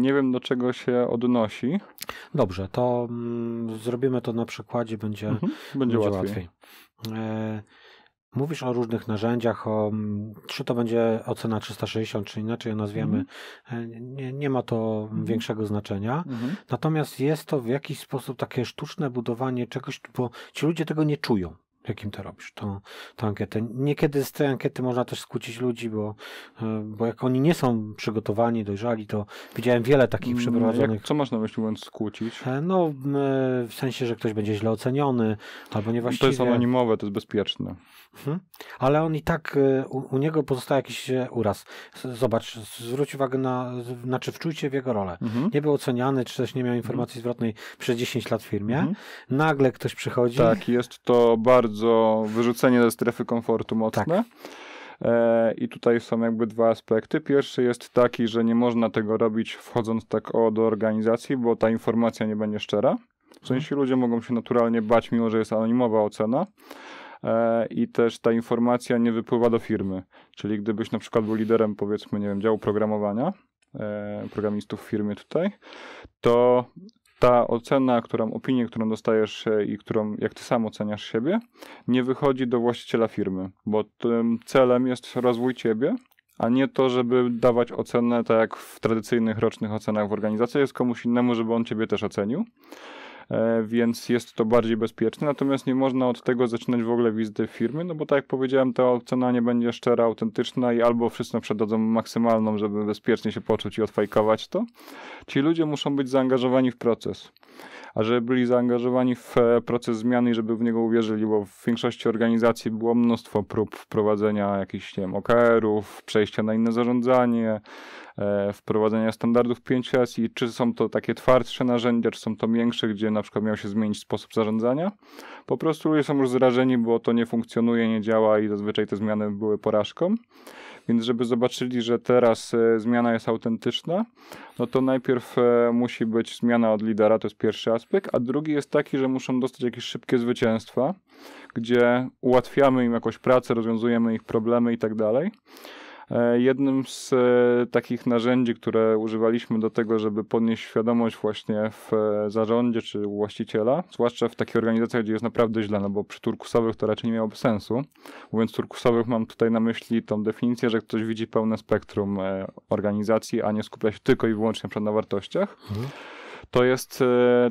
Nie wiem, do czego się odnosi. Dobrze, to mm, zrobimy to na przykładzie, będzie, mhm. będzie, będzie łatwiej. łatwiej. Mówisz o różnych narzędziach, o, mm, czy to będzie ocena 360, czy inaczej ją nazwiemy, mhm. E, nie, nie, ma to mhm. większego znaczenia. Mhm. Natomiast jest to w jakiś sposób takie sztuczne budowanie czegoś, bo ci ludzie tego nie czują jakim to robisz, tą, tą ankietę. Niekiedy z tej ankiety można też skłócić ludzi, bo, e, bo jak oni nie są przygotowani, dojrzali, to widziałem wiele takich mm, przeprowadzonych. Jak, co można na myśli mówiąc skłócić? E, no, w sensie, że ktoś będzie źle oceniony, albo niewłaściwie. To jest anonimowe, to jest bezpieczne. Mhm. Ale on i tak, e, u, u, niego pozostaje jakiś uraz. Zobacz, zwróć uwagę na, znaczy wczuj w jego rolę. Mhm. Nie był oceniany, czy też nie miał informacji mhm. zwrotnej przez 10 lat w firmie. Mhm. Nagle ktoś przychodzi. Tak, jest to bardzo bardzo wyrzucenie ze strefy komfortu mocne. Tak. E, I tutaj są jakby dwa aspekty. Pierwszy jest taki, że nie można tego robić wchodząc tak o do organizacji, bo ta informacja nie będzie szczera. W mhm. sensie ludzie mogą się naturalnie bać, mimo że jest anonimowa ocena. E, I też ta informacja nie wypływa do firmy. Czyli gdybyś na przykład był liderem, powiedzmy, nie wiem, działu programowania, e, programistów w firmie tutaj, to ta ocena, którą, opinię, którą dostajesz e, i którą, jak ty sam oceniasz siebie, nie wychodzi do właściciela firmy, bo tym celem jest rozwój ciebie, a nie to, żeby dawać ocenę tak jak w tradycyjnych rocznych ocenach w organizacji, jest komuś innemu, żeby on ciebie też ocenił. E, więc jest to bardziej bezpieczne. Natomiast nie można od tego zaczynać w ogóle wizyty firmy, no bo tak jak powiedziałem, ta cena nie będzie szczera, autentyczna i albo wszyscy na maksymalną, żeby bezpiecznie się poczuć i odfajkować to. Ci ludzie muszą być zaangażowani w proces. A żeby byli zaangażowani w e, proces zmiany i żeby w niego uwierzyli, bo w większości organizacji było mnóstwo prób wprowadzenia jakichś, OKR-ów, przejścia na inne zarządzanie, E, wprowadzenia standardów 5S i czy są to takie twardsze narzędzia, czy są to większe, gdzie na przykład miał się zmienić sposób zarządzania. Po prostu ludzie są już zrażeni, bo to nie funkcjonuje, nie działa i zazwyczaj te zmiany były porażką. Więc żeby zobaczyli, że teraz e, zmiana jest autentyczna, no to najpierw e, musi być zmiana od lidera, to jest pierwszy aspekt, a drugi jest taki, że muszą dostać jakieś szybkie zwycięstwa, gdzie ułatwiamy im jakąś pracę, rozwiązujemy ich problemy i tak dalej. E, jednym z e, takich narzędzi, które używaliśmy do tego, żeby podnieść świadomość właśnie w e, zarządzie czy u właściciela, zwłaszcza w takich organizacjach, gdzie jest naprawdę źle, no bo przy turkusowych to raczej nie miałoby sensu. Mówiąc turkusowych mam tutaj na myśli tą definicję, że ktoś widzi pełne spektrum organizacji, a nie skupia się tylko i wyłącznie na wartościach. Mhm. To jest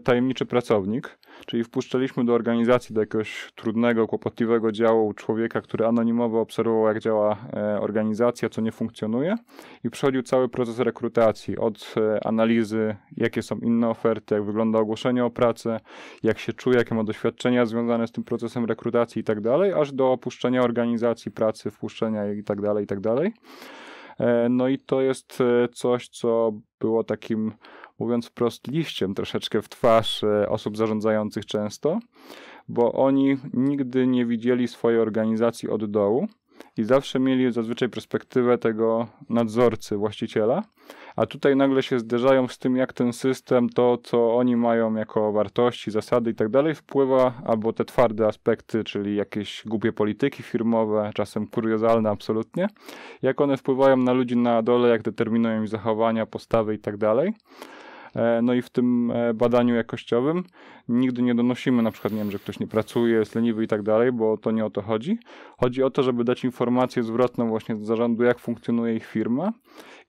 tajemniczy pracownik Czyli wpuszczaliśmy do organizacji, do jakiegoś trudnego, kłopotliwego działu człowieka, który anonimowo obserwował, jak działa e, organizacja, co nie funkcjonuje i przechodził cały proces rekrutacji od e, analizy, jakie są inne oferty, jak wygląda ogłoszenie o pracę, jak się czuje, jakie ma doświadczenia związane z tym procesem rekrutacji i tak dalej, aż do opuszczenia organizacji pracy, wpuszczenia i tak dalej, i tak dalej. E, no i to jest coś, co było takim mówiąc wprost, liściem troszeczkę w twarz e, osób zarządzających często, bo oni nigdy nie widzieli swojej organizacji od dołu i zawsze mieli zazwyczaj perspektywę tego nadzorcy, właściciela, a tutaj nagle się zderzają z tym, jak ten system, to co oni mają jako wartości, zasady i tak dalej, wpływa albo te twarde aspekty, czyli jakieś głupie polityki firmowe, czasem kuriozalne absolutnie, jak one wpływają na ludzi na dole, jak determinują ich zachowania, postawy i tak dalej. E, no i w tym e, badaniu jakościowym nigdy nie donosimy na przykład, nie wiem, że ktoś nie pracuje, jest leniwy i tak dalej, bo to nie o to chodzi. Chodzi o to, żeby dać informację zwrotną właśnie z zarządu, jak funkcjonuje ich firma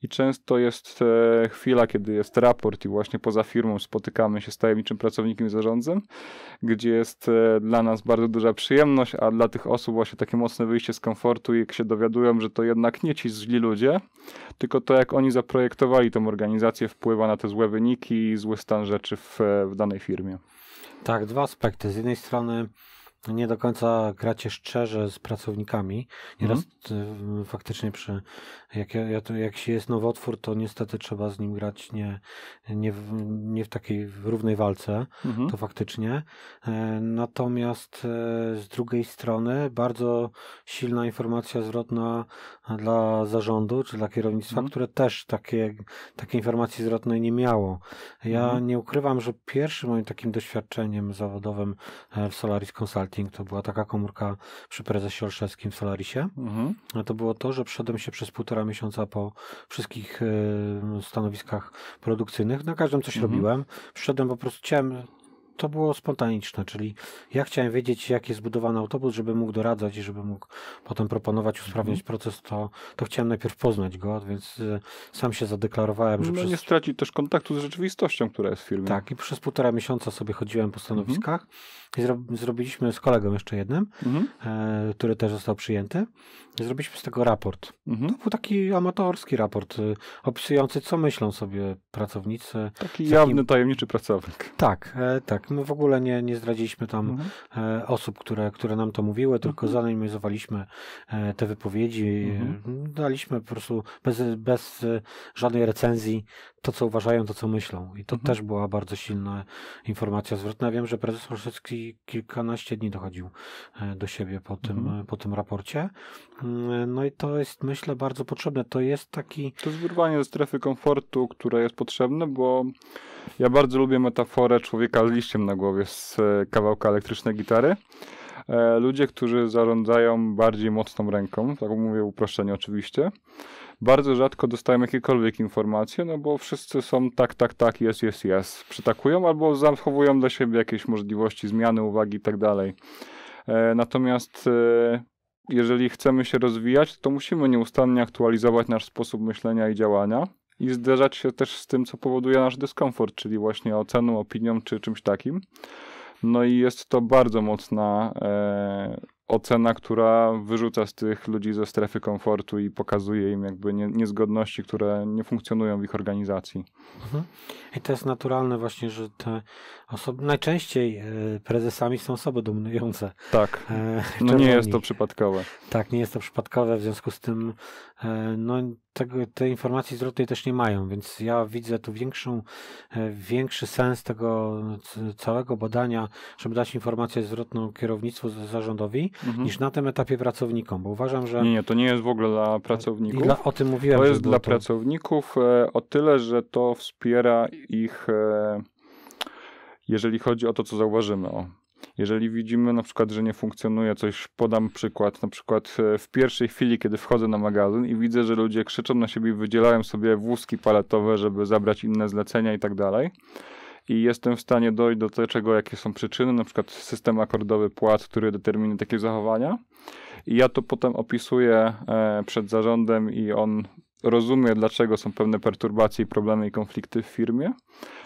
i często jest e, chwila, kiedy jest raport i właśnie poza firmą spotykamy się z tajemniczym pracownikiem i gdzie jest e, dla nas bardzo duża przyjemność, a dla tych osób właśnie takie mocne wyjście z komfortu, i jak się dowiadują, że to jednak nie ci źli ludzie, tylko to jak oni zaprojektowali tą organizację wpływa na te złe wyniki i zły stan rzeczy w, e, w danej firmie. Tak, dwa aspekty. Z jednej strony nie do końca gracie szczerze z pracownikami. Nieraz mhm. y, faktycznie przy, jak, jak się jest nowotwór, to niestety trzeba z nim grać nie, nie, w, nie w takiej równej walce, mhm. to faktycznie. E, natomiast e, z drugiej strony bardzo silna informacja zwrotna e, dla zarządu czy dla kierownictwa, mhm. które też takie, takie informacji zwrotnej nie miało. Ja nie ukrywam, że pierwszym moim takim doświadczeniem zawodowym w Solaris Consulting marketing, to była taka komórka przy prezesie Olszewskim w Solarisie. Mhm. To było to, że przeszedłem się przez półtora miesiąca po wszystkich e, stanowiskach produkcyjnych. Na każdym coś mhm. robiłem. Przyszedłem po prostu, chciałem to było spontaniczne, czyli ja chciałem wiedzieć, jak jest zbudowany autobus, żeby mógł doradzać i żeby mógł potem proponować, usprawniać mhm. proces, to, to chciałem najpierw poznać go, więc e, sam się zadeklarowałem, że. No przez... nie stracić też kontaktu z rzeczywistością, która jest w filmie. Tak, i przez półtora miesiąca sobie chodziłem po mhm. stanowiskach. I zrobiliśmy z kolegą jeszcze jednym, mhm. E, który też został przyjęty. Zrobiliśmy z tego raport. Mhm. To był taki amatorski raport, e, opisujący, co myślą sobie pracownicy. Taki jakim... jawny, tajemniczy pracownik. Tak, e, tak. My w ogóle nie, nie zdradziliśmy tam mhm. osób, które, które nam to mówiły, tylko mhm. zanonimizowaliśmy te wypowiedzi. Mhm. Daliśmy po prostu bez, bez żadnej recenzji to, co uważają, to, co myślą. I to mhm. też była bardzo silna informacja zwrotna. wiem, że prezes Olszewski kilkanaście dni dochodził e, do siebie po tym, mhm. E, po tym raporcie. Mm, no i to jest, myślę, bardzo potrzebne. To jest taki... To jest ze strefy komfortu, które jest potrzebne, bo ja bardzo lubię metaforę człowieka z liściem na głowie z e, kawałka elektrycznej gitary ludzie, którzy zarządzają bardziej mocną ręką, tak mówię uproszczenie oczywiście, bardzo rzadko dostajemy jakiekolwiek informacje, no bo wszyscy są tak, tak, tak, jest, jest, jest. Przytakują albo zachowują dla siebie jakieś możliwości zmiany, uwagi i tak dalej. E, natomiast e, jeżeli chcemy się rozwijać, to musimy nieustannie aktualizować nasz sposób myślenia i działania i zderzać się też z tym, co powoduje nasz dyskomfort, czyli właśnie oceną, opinią czy czymś takim. No i jest to bardzo mocna e, ocena, która wyrzuca z tych ludzi ze strefy komfortu i pokazuje im jakby nie, niezgodności, które nie funkcjonują w ich organizacji. Mhm. I to jest naturalne właśnie, że te Osob najczęściej e, prezesami są osoby dominujące. Tak. E, no nie jest to przypadkowe. Tak, nie jest to przypadkowe, w związku z tym e, no, te informacji zwrotnej też nie mają, więc ja widzę tu większą, większy sens tego całego badania, żeby dać informację zwrotną kierownictwu zarządowi, mhm. niż na tym etapie pracownikom, bo uważam, że... Nie, nie, to nie jest w ogóle dla pracowników. Dla, o tym mówiłem. To jest dla to... pracowników o tyle, że to wspiera ich jeżeli chodzi o to, co zauważymy. O. Jeżeli widzimy na przykład, że nie funkcjonuje coś, podam przykład, na przykład e, w pierwszej chwili, kiedy wchodzę na magazyn i widzę, że ludzie krzyczą na siebie, wydzielają sobie wózki paletowe, żeby zabrać inne zlecenia i tak dalej. I jestem w stanie dojść do tego, jakie są przyczyny, na przykład system akordowy płat, który determinuje takie zachowania. I ja to potem opisuję e, przed zarządem i on rozumie, dlaczego są pewne perturbacje, problemy i konflikty w firmie,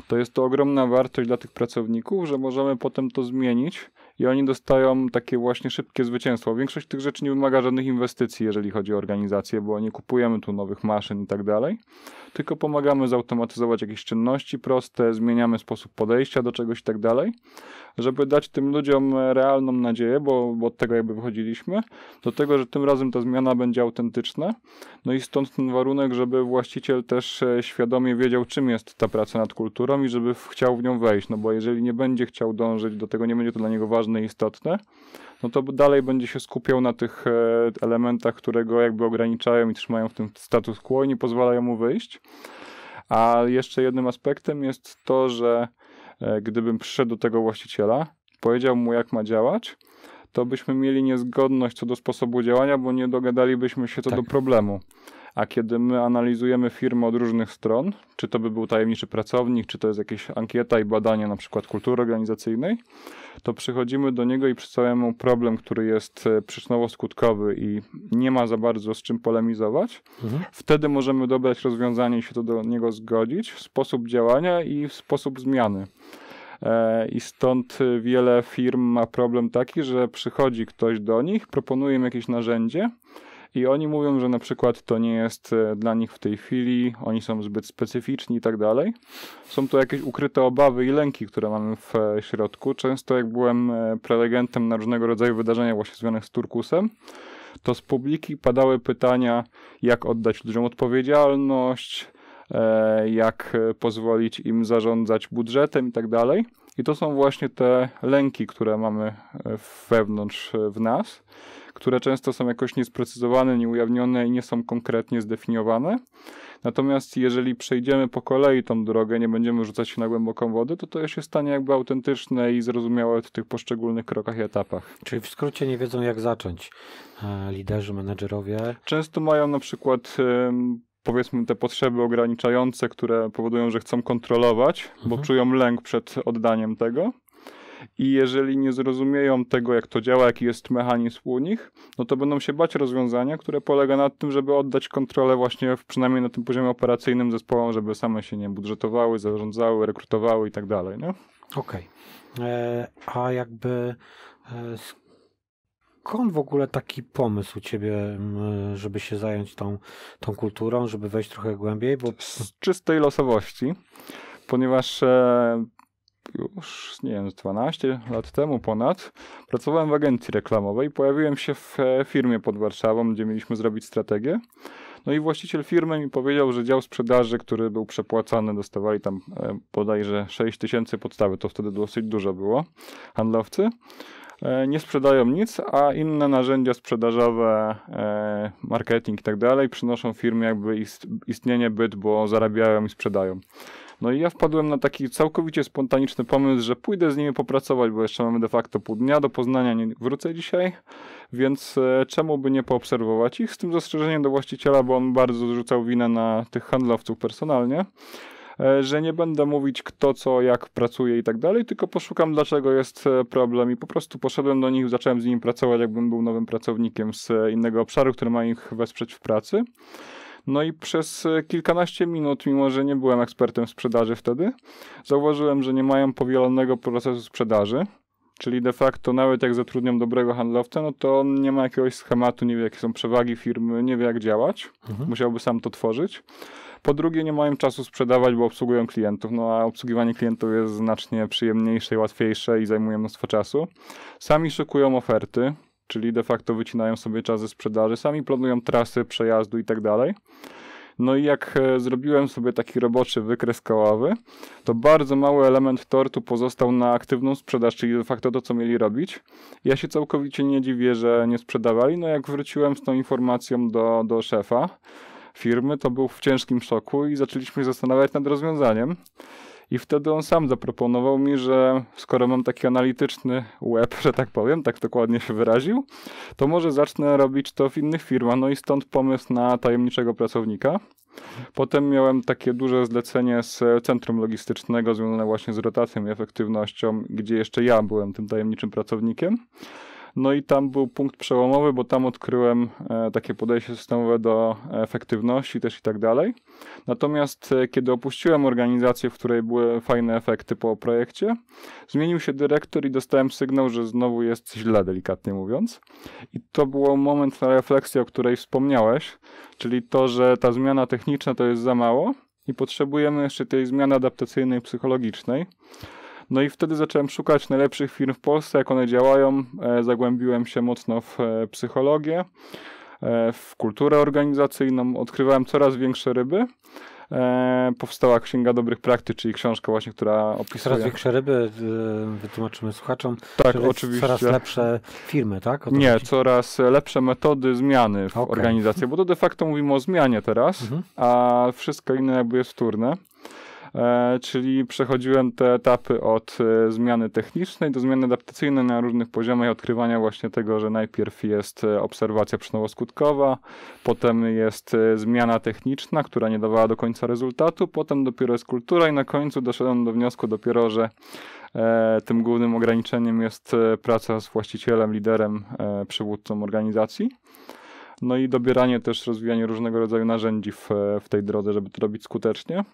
to jest to ogromna wartość dla tych pracowników, że możemy potem to zmienić i oni dostają takie właśnie szybkie zwycięstwo. Większość tych rzeczy nie wymaga żadnych inwestycji, jeżeli chodzi o organizację, bo nie kupujemy tu nowych maszyn i tak dalej, tylko pomagamy zautomatyzować jakieś czynności proste, zmieniamy sposób podejścia do czegoś i tak dalej, żeby dać tym ludziom realną nadzieję, bo, bo od tego jakby wychodziliśmy, do tego, że tym razem ta zmiana będzie autentyczna. No i stąd ten warunek, żeby właściciel też e, świadomie wiedział, czym jest ta praca nad kulturą i żeby chciał w nią wejść, no bo jeżeli nie będzie chciał dążyć do tego, nie będzie to dla niego ważne, ważne i istotne, no to dalej będzie się skupiał na tych e, elementach, które go jakby ograniczają i trzymają w tym status quo i nie pozwalają mu wyjść. A jeszcze jednym aspektem jest to, że e, gdybym przyszedł do tego właściciela, powiedział mu jak ma działać, to byśmy mieli niezgodność co do sposobu działania, bo nie dogadalibyśmy się co tak. do problemu. A kiedy my analizujemy firmy od różnych stron, czy to by był tajemniczy pracownik, czy to jest jakaś ankieta i badanie na przykład kultury organizacyjnej, to przychodzimy do niego i przedstawiamy mu problem, który jest e, przyczynowo-skutkowy i nie ma za bardzo z czym polemizować. Mhm. Wtedy możemy dobrać rozwiązanie i się to do niego zgodzić, sposób działania i sposób zmiany. E, I stąd e, wiele firm ma problem taki, że przychodzi ktoś do nich, proponuje im jakieś narzędzie, i oni mówią, że na przykład to nie jest e, dla nich w tej chwili, oni są zbyt specyficzni i tak dalej. Są to jakieś ukryte obawy i lęki, które mamy w e, środku. Często jak byłem e, prelegentem na różnego rodzaju wydarzenia właśnie związanych z Turkusem, to z publiki padały pytania, jak oddać ludziom odpowiedzialność, jak pozwolić im zarządzać budżetem i tak dalej. I to są właśnie te lęki, które mamy wewnątrz w nas które często są jakoś niesprecyzowane, nieujawnione i nie są konkretnie zdefiniowane. Natomiast jeżeli przejdziemy po kolei tą drogę, nie będziemy rzucać się na głęboką wodę, to to się stanie jakby autentyczne i zrozumiałe w tych poszczególnych krokach i etapach. Czyli w skrócie nie wiedzą jak zacząć e, liderzy, menedżerowie? Często mają na przykład powiedzmy te potrzeby ograniczające, które powodują, że chcą kontrolować, mhm. bo czują lęk przed oddaniem tego i jeżeli nie zrozumieją tego, jak to działa, jaki jest mechanizm u nich, no to będą się bać rozwiązania, które polega na tym, żeby oddać kontrolę właśnie w, przynajmniej na tym poziomie operacyjnym zespołom, żeby same się nie budżetowały, zarządzały, rekrutowały i tak dalej, Okej. Okay. E, a jakby e, skąd w ogóle taki pomysł u ciebie, żeby się zająć tą, tą kulturą, żeby wejść trochę głębiej? Bo... Z czystej losowości, ponieważ e, już, nie wiem, 12 lat temu ponad, pracowałem w agencji reklamowej. Pojawiłem się w e, firmie pod Warszawą, gdzie mieliśmy zrobić strategię. No i właściciel firmy mi powiedział, że dział sprzedaży, który był przepłacany, dostawali tam e, bodajże 6 tysięcy podstawy, to wtedy dosyć dużo było, handlowcy e, nie sprzedają nic, a inne narzędzia sprzedażowe, marketing i tak dalej przynoszą firmie jakby istnienie byt, bo zarabiają i sprzedają. No i ja wpadłem na taki całkowicie spontaniczny pomysł, że pójdę z nimi popracować, bo jeszcze mamy de facto pół dnia do Poznania, nie wrócę dzisiaj, więc e, czemu by nie poobserwować ich? Z tym zastrzeżeniem do właściciela, bo on bardzo zrzucał winę na tych handlowców personalnie e, że nie będę mówić kto, co, jak pracuje i tak dalej, tylko poszukam dlaczego jest e, problem i po prostu poszedłem do nich, zacząłem z nimi pracować, jakbym był nowym pracownikiem z innego obszaru, który ma ich wesprzeć w pracy. No i przez e, kilkanaście minut, mimo że nie byłem ekspertem sprzedaży wtedy, zauważyłem, że nie mają powielonego procesu sprzedaży. Czyli de facto nawet jak zatrudniam dobrego handlowca, no to on nie ma jakiegoś schematu, nie wie jakie są przewagi firmy, nie wie jak działać. Mhm. Musiałby sam to tworzyć. Po drugie nie mają czasu sprzedawać, bo obsługują klientów, no a obsługiwanie klientów jest znacznie przyjemniejsze i łatwiejsze i zajmuje mnóstwo czasu. Sami szykują oferty, czyli de facto wycinają sobie czas ze sprzedaży, sami planują trasy przejazdu i tak dalej. No i jak e, zrobiłem sobie taki roboczy wykres koławy, to bardzo mały element tortu pozostał na aktywną sprzedaż, czyli de facto to, co mieli robić. Ja się całkowicie nie dziwię, że nie sprzedawali. No jak wróciłem z tą informacją do, do szefa firmy, to był w ciężkim szoku i zaczęliśmy się zastanawiać nad rozwiązaniem. I wtedy on sam zaproponował mi, że skoro mam taki analityczny łeb, że tak powiem, tak dokładnie się wyraził, to może zacznę robić to w innych firmach. No i stąd pomysł na tajemniczego pracownika. Potem miałem takie duże zlecenie z centrum logistycznego związane właśnie z rotacją i efektywnością, gdzie jeszcze ja byłem tym tajemniczym pracownikiem. No i tam był punkt przełomowy, bo tam odkryłem e, takie podejście systemowe do efektywności też i tak dalej. Natomiast e, kiedy opuściłem organizację, w której były fajne efekty po projekcie, zmienił się dyrektor i dostałem sygnał, że znowu jest źle, delikatnie mówiąc. I to był moment na refleksję, o której wspomniałeś, czyli to, że ta zmiana techniczna to jest za mało i potrzebujemy jeszcze tej zmiany adaptacyjnej psychologicznej. No i wtedy zacząłem szukać najlepszych firm w Polsce, jak one działają. E, zagłębiłem się mocno w e, psychologię, e, w kulturę organizacyjną, odkrywałem coraz większe ryby. E, powstała Księga Dobrych Praktyk, czyli książka właśnie, która opisuje... Coraz większe ryby, wytłumaczymy słuchaczom. Tak, oczywiście. Coraz lepsze firmy, tak? Nie, chodzi? coraz lepsze metody zmiany w okay. organizacji, bo to de facto mówimy o zmianie teraz, mhm. a wszystko inne jakby jest wtórne. E, czyli przechodziłem te etapy od e, zmiany technicznej do zmiany adaptacyjnej na różnych poziomach odkrywania właśnie tego, że najpierw jest e, obserwacja przyczynowo-skutkowa, potem jest zmiana techniczna, która nie dawała do końca rezultatu, potem dopiero jest kultura i na końcu doszedłem do wniosku dopiero, że tym głównym ograniczeniem jest praca z właścicielem, liderem, przywódcą organizacji. No i dobieranie też, rozwijanie różnego rodzaju narzędzi w, w tej drodze, żeby to robić skutecznie.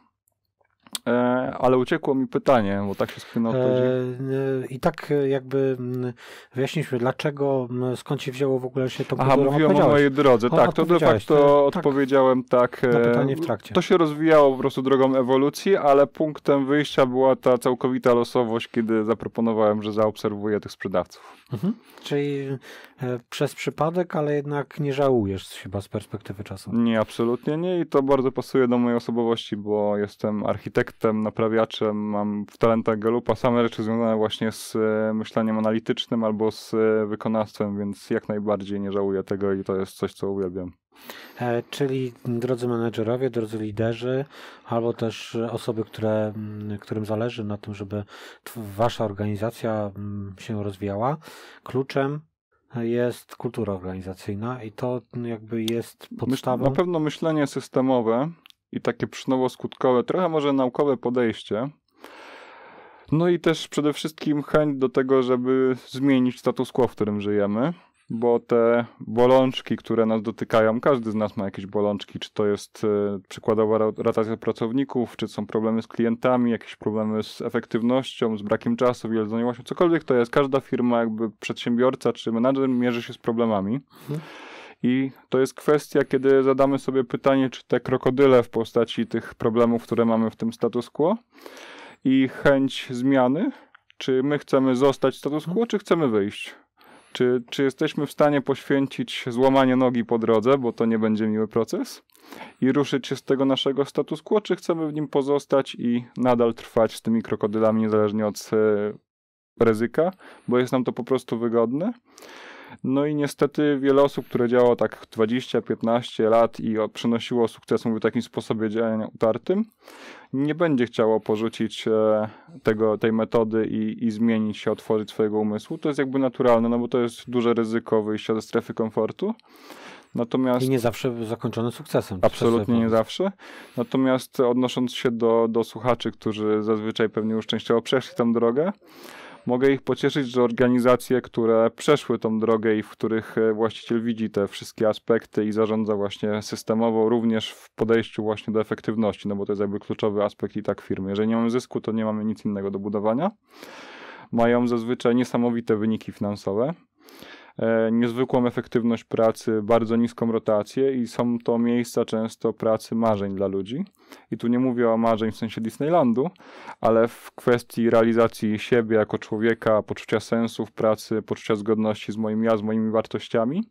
E, ale uciekło mi pytanie, bo tak się spłynęło. E, I tak jakby mm, wyjaśniliśmy, dlaczego, mm, skąd się wzięło w ogóle się to Aha, mówiłem o mojej drodze, tak, to de facto to, tak, tak. odpowiedziałem tak. tak. Na pytanie w trakcie. To się rozwijało po prostu drogą ewolucji, ale punktem wyjścia była ta całkowita losowość, kiedy zaproponowałem, że zaobserwuję tych sprzedawców. Mhm. Czyli przez przypadek, ale jednak nie żałujesz chyba z perspektywy czasu. Nie, absolutnie nie i to bardzo pasuje do mojej osobowości, bo jestem architektem architektem, naprawiaczem, mam w talentach Galupa same rzeczy związane właśnie z e, myśleniem analitycznym albo z e, wykonawstwem, więc jak najbardziej nie żałuję tego i to jest coś, co uwielbiam. E, czyli drodzy menedżerowie, drodzy liderzy, albo też osoby, które, mm, którym zależy na tym, żeby wasza organizacja mm, się rozwijała, kluczem jest kultura organizacyjna i to mm, jakby jest podstawą. Na pewno myślenie systemowe, i takie przyczynowo-skutkowe, trochę może naukowe podejście. No i też przede wszystkim chęć do tego, żeby zmienić status quo, w którym żyjemy, bo te bolączki, które nas dotykają, każdy z nas ma jakieś bolączki, czy to jest e, przykładowa rotacja pracowników, czy są problemy z klientami, jakieś problemy z efektywnością, z brakiem czasu, wielozadaniowością, cokolwiek to jest, każda firma, jakby przedsiębiorca czy menadżer mierzy się z problemami. Mhm. I to jest kwestia, kiedy zadamy sobie pytanie, czy te krokodyle w postaci tych problemów, które mamy w tym status quo i chęć zmiany, czy my chcemy zostać status quo, mhm. czy chcemy wyjść. Czy, czy jesteśmy w stanie poświęcić złamanie nogi po drodze, bo to nie będzie miły proces, i ruszyć się z tego naszego status quo, czy chcemy w nim pozostać i nadal trwać z tymi krokodylami, niezależnie od e, ryzyka, bo jest nam to po prostu wygodne. No i niestety wiele osób, które działało tak 20-15 lat i przynosiło sukces w takim sposobie działania utartym, nie będzie chciało porzucić e, tego, tej metody i, i zmienić się, otworzyć swojego umysłu. To jest jakby naturalne, no bo to jest duże ryzyko wyjścia ze strefy komfortu. Natomiast, I nie zawsze zakończone sukcesem. Absolutnie nie zawsze. Natomiast odnosząc się do, do słuchaczy, którzy zazwyczaj pewnie już częściowo przeszli tę drogę, mogę ich pocieszyć, że organizacje, które przeszły tą drogę i w których e, właściciel widzi te wszystkie aspekty i zarządza właśnie systemowo, również w podejściu właśnie do efektywności, no bo to jest jakby kluczowy aspekt i tak firmy. Jeżeli nie mamy zysku, to nie mamy nic innego do budowania. Mają zazwyczaj niesamowite wyniki finansowe E, niezwykłą efektywność pracy, bardzo niską rotację i są to miejsca często pracy marzeń dla ludzi. I tu nie mówię o marzeń w sensie Disneylandu, ale w kwestii realizacji siebie jako człowieka, poczucia sensu w pracy, poczucia zgodności z moim ja, z moimi wartościami.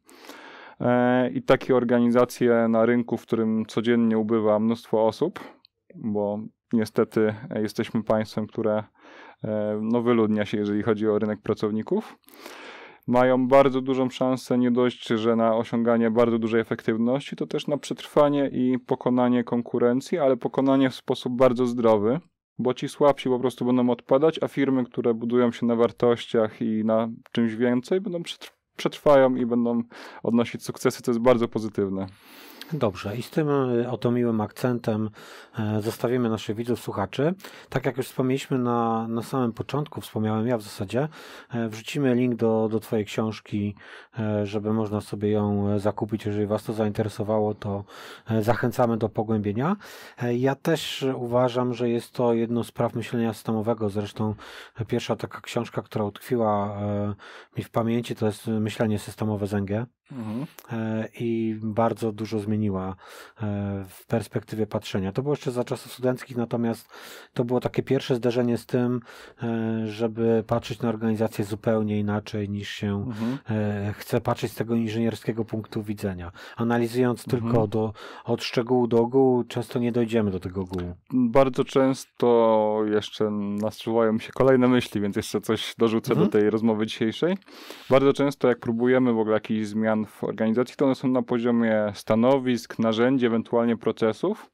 E, I takie organizacje na rynku, w którym codziennie ubywa mnóstwo osób, bo niestety e, jesteśmy państwem, które no, wyludnia się, jeżeli chodzi o rynek pracowników mają bardzo dużą szansę nie dość, że na osiąganie bardzo dużej efektywności, to też na przetrwanie i pokonanie konkurencji, ale pokonanie w sposób bardzo zdrowy, bo ci słabsi po prostu będą odpadać, a firmy, które budują się na wartościach i na czymś więcej, będą przetrwają i będą odnosić sukcesy, to jest bardzo pozytywne. Dobrze, i z tym e, oto miłym akcentem e, zostawimy naszych widzów, słuchaczy. Tak jak już wspomnieliśmy na, na samym początku, wspomniałem ja w zasadzie, e, wrzucimy link do, do Twojej książki, żeby można sobie ją zakupić. Jeżeli Was to zainteresowało, to zachęcamy do pogłębienia. Ja też uważam, że jest to jedno z praw myślenia systemowego. Zresztą pierwsza taka książka, która utkwiła mi w pamięci, to jest Myślenie systemowe Zęgie Mhm. E, i bardzo dużo zmieniła e, w perspektywie patrzenia. To było jeszcze za czasów studenckich, natomiast to było takie pierwsze zderzenie z tym, e, żeby patrzeć na organizację zupełnie inaczej niż się mhm. chce patrzeć z tego inżynierskiego punktu widzenia. Analizując mhm. tylko do, od szczegółu do ogółu, często nie dojdziemy do tego ogółu. Bardzo często jeszcze nasuwają mi się kolejne myśli, więc jeszcze coś dorzucę do mhm. tej rozmowy dzisiejszej. Bardzo często jak próbujemy w ogóle jakieś zmian zmian w organizacji, to one są na poziomie stanowisk, narzędzi, ewentualnie procesów,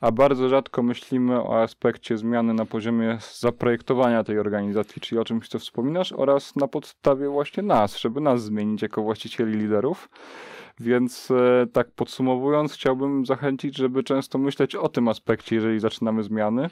a bardzo rzadko myślimy o aspekcie zmiany na poziomie zaprojektowania tej organizacji, czyli o czymś, co wspominasz, oraz na podstawie właśnie nas, żeby nas zmienić jako właścicieli liderów. Więc e, tak podsumowując, chciałbym zachęcić, żeby często myśleć o tym aspekcie, jeżeli zaczynamy zmiany,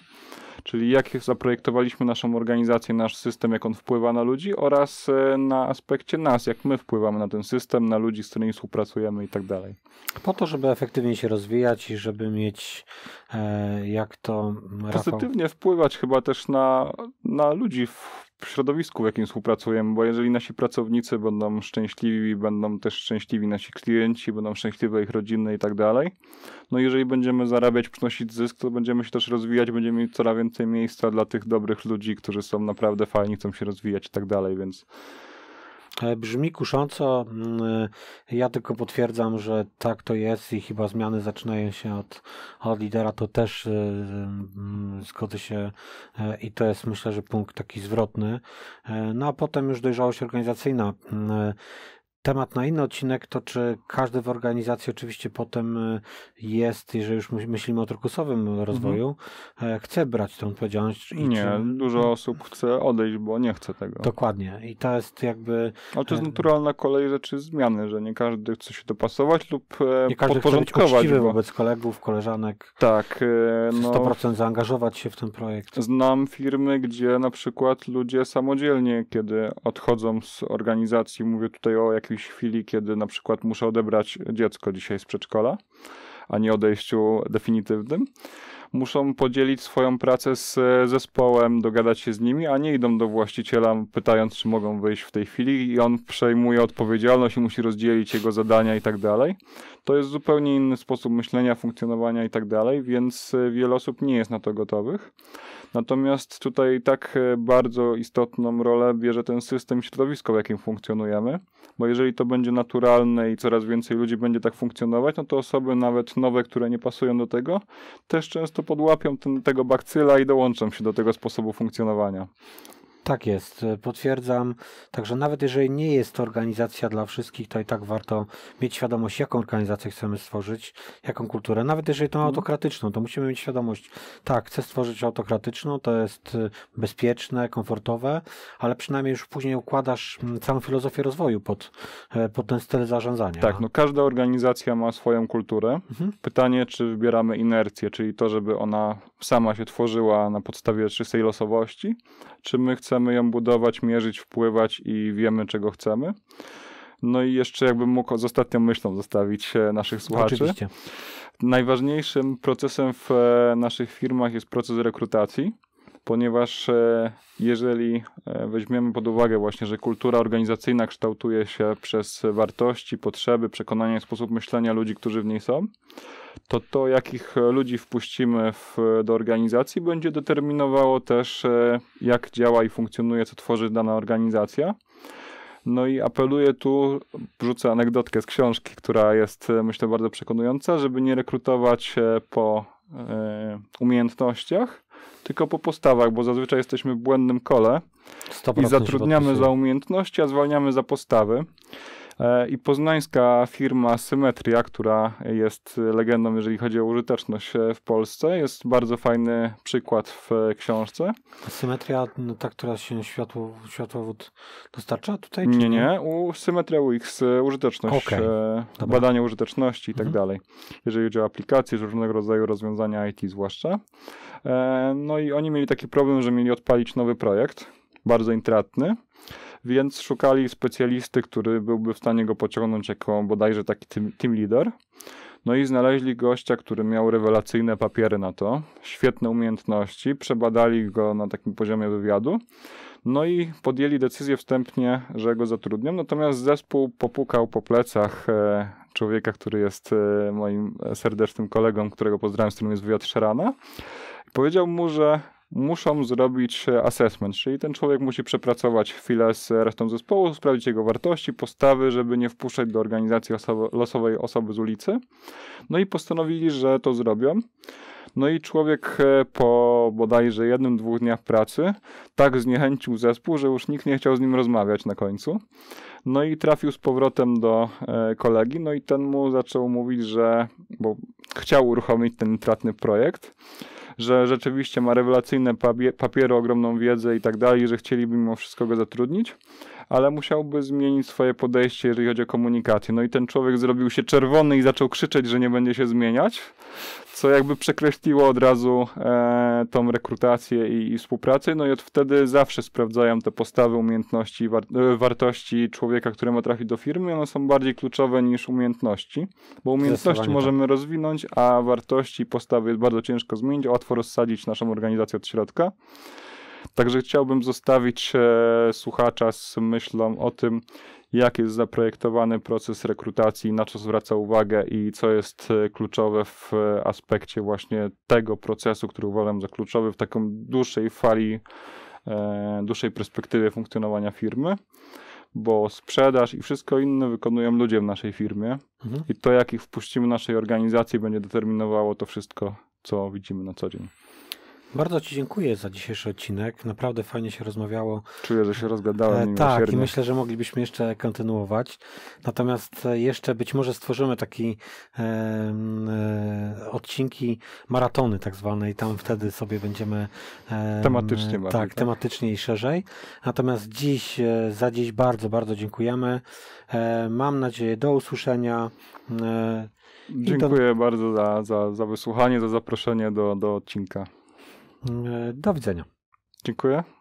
czyli jak zaprojektowaliśmy naszą organizację, nasz system, jak on wpływa na ludzi oraz e, na aspekcie nas, jak my wpływamy na ten system, na ludzi, z którymi współpracujemy i tak dalej. Po to, żeby efektywnie się rozwijać i żeby mieć e, jak to... Pozytywnie wpływać chyba też na, na ludzi w w środowisku, w jakim współpracujemy, bo jeżeli nasi pracownicy będą szczęśliwi, będą też szczęśliwi nasi klienci, będą szczęśliwe ich rodziny i tak dalej, no jeżeli będziemy zarabiać, przynosić zysk, to będziemy się też rozwijać, będziemy mieć coraz więcej miejsca dla tych dobrych ludzi, którzy są naprawdę fajni, chcą się rozwijać i tak dalej, więc E, brzmi kusząco. Mm, e, ja tylko potwierdzam, że tak to jest i chyba zmiany zaczynają się od, od lidera. To też e, mm, zgodzę się i to jest myślę, że punkt taki zwrotny. No a potem już dojrzałość organizacyjna. Mm, temat na inny odcinek, to czy każdy w organizacji oczywiście potem y, jest, jeżeli już myślimy o turkusowym rozwoju, mhm. E, chce brać tę odpowiedzialność? I nie, czy... dużo osób chce odejść, bo nie chce tego. Dokładnie i to jest jakby... Ale no to jest e, naturalna kolej rzeczy zmiany, że nie każdy chce się dopasować lub e, nie każdy podporządkować. Chce być bo... wobec kolegów, koleżanek. Tak. No... 100% zaangażować się w ten projekt. Znam firmy, gdzie na przykład ludzie samodzielnie, kiedy odchodzą z organizacji, mówię tutaj o jak jakiejś chwili, kiedy na przykład muszę odebrać dziecko dzisiaj z przedszkola, a nie odejściu definitywnym. Muszą podzielić swoją pracę z zespołem, dogadać się z nimi, a nie idą do właściciela pytając, czy mogą wyjść w tej chwili i on przejmuje odpowiedzialność i musi rozdzielić jego zadania i tak dalej. To jest zupełnie inny sposób myślenia, funkcjonowania i tak dalej, więc wiele osób nie jest na to gotowych. Natomiast tutaj tak e, bardzo istotną rolę bierze ten system środowisko, w jakim funkcjonujemy, bo jeżeli to będzie naturalne i coraz więcej ludzi będzie tak funkcjonować, no to osoby nawet nowe, które nie pasują do tego, też często podłapią ten, tego bakcyla i dołączą się do tego sposobu funkcjonowania. Tak jest, e, potwierdzam. Także nawet jeżeli nie jest to organizacja dla wszystkich, to i tak warto mieć świadomość, jaką organizację chcemy stworzyć, jaką kulturę. Nawet jeżeli to mhm. autokratyczną, to musimy mieć świadomość, tak, chcę stworzyć autokratyczną, to jest e, bezpieczne, komfortowe, ale przynajmniej już później układasz całą filozofię rozwoju pod, e, pod ten styl zarządzania. Tak, no. no każda organizacja ma swoją kulturę. Mhm. Pytanie, czy wybieramy inercję, czyli to, żeby ona sama się tworzyła na podstawie czystej losowości, czy my chcemy chcemy ją budować, mierzyć, wpływać i wiemy, czego chcemy. No i jeszcze jakbym mógł z ostatnią myślą zostawić e, naszych słuchaczy. Oczywiście. Najważniejszym procesem w e, naszych firmach jest proces rekrutacji ponieważ e, jeżeli weźmiemy pod uwagę właśnie, że kultura organizacyjna kształtuje się przez wartości, potrzeby, przekonania sposób myślenia ludzi, którzy w niej są, to to, jakich e, ludzi wpuścimy w, e, do organizacji, będzie determinowało też, e, jak działa i funkcjonuje, co tworzy dana organizacja. No i apeluję tu, wrzucę anegdotkę z książki, która jest myślę bardzo przekonująca, żeby nie rekrutować po umiejętnościach, tylko po postawach, bo zazwyczaj jesteśmy w błędnym kole i zatrudniamy za umiejętności, a zwalniamy za postawy. E, i poznańska firma Symetria, która jest legendą, jeżeli chodzi o użyteczność e, w Polsce. Jest bardzo fajny przykład w e, książce. Symetria, no, ta, która się światło, światłowód dostarcza tutaj? nie, nie. U Symetria UX użyteczność, okay. badanie użyteczności i tak mhm. dalej. Jeżeli chodzi o aplikacje, różnego rodzaju rozwiązania IT zwłaszcza. No i oni mieli taki problem, że mieli odpalić nowy projekt, bardzo intratny więc szukali specjalisty, który byłby w stanie go pociągnąć jako bodajże taki team, team leader. No i znaleźli gościa, który miał rewelacyjne papiery na to, świetne umiejętności, przebadali go na takim poziomie wywiadu. No i podjęli decyzję wstępnie, że go zatrudnią. Natomiast zespół popukał po plecach e, człowieka, który jest e, moim serdecznym kolegą, którego pozdrawiam, z którym jest wywiad Szerana. Powiedział mu, że muszą zrobić assessment, czyli ten człowiek musi przepracować chwilę z resztą zespołu, sprawdzić jego wartości, postawy, żeby nie wpuszczać do organizacji osoby, losowej osoby z ulicy. No i postanowili, że to zrobią. No i człowiek e, po bodajże jednym, dwóch dniach pracy tak zniechęcił zespół, że już nikt nie chciał z nim rozmawiać na końcu. No i trafił z powrotem do e, kolegi, no i ten mu zaczął mówić, że bo chciał uruchomić ten tratny projekt że rzeczywiście ma rewelacyjne papiery, ogromną wiedzę i tak dalej, że chcieliby mimo wszystko go zatrudnić ale musiałby zmienić swoje podejście, jeżeli chodzi o komunikację. No i ten człowiek zrobił się czerwony i zaczął krzyczeć, że nie będzie się zmieniać, co jakby przekreśliło od razu e, tą rekrutację i, i, współpracę. No i od wtedy zawsze sprawdzają te postawy, umiejętności i war e, wartości człowieka, który ma trafić do firmy. One są bardziej kluczowe niż umiejętności, bo umiejętności możemy tak. rozwinąć, a wartości i postawy jest bardzo ciężko zmienić, łatwo rozsadzić naszą organizację od środka. Także chciałbym zostawić e, słuchacza z myślą o tym, jak jest zaprojektowany proces rekrutacji, na co zwraca uwagę i co jest e, kluczowe w e, aspekcie właśnie tego procesu, który uważam za kluczowy w taką dłuższej fali, dłuższej perspektywie funkcjonowania firmy. Bo sprzedaż i wszystko inne wykonują ludzie w naszej firmie, mhm. i to, jak ich wpuścimy w naszej organizacji, będzie determinowało to wszystko, co widzimy na co dzień. Bardzo Ci dziękuję za dzisiejszy odcinek. Naprawdę fajnie się rozmawiało. Czuję, że się rozgadałem. E, tak, i myślę, że moglibyśmy jeszcze kontynuować. Natomiast e, jeszcze być może stworzymy taki e, e, odcinki maratony tak zwane i tam wtedy sobie będziemy tematycznie bardziej, tak, tak, tematycznie i szerzej. Natomiast dziś, e, za dziś bardzo, bardzo dziękujemy. mam nadzieję do usłyszenia. Dziękuję to... bardzo za, za, za wysłuchanie, za zaproszenie do, do odcinka. E, do widzenia. Dziękuję.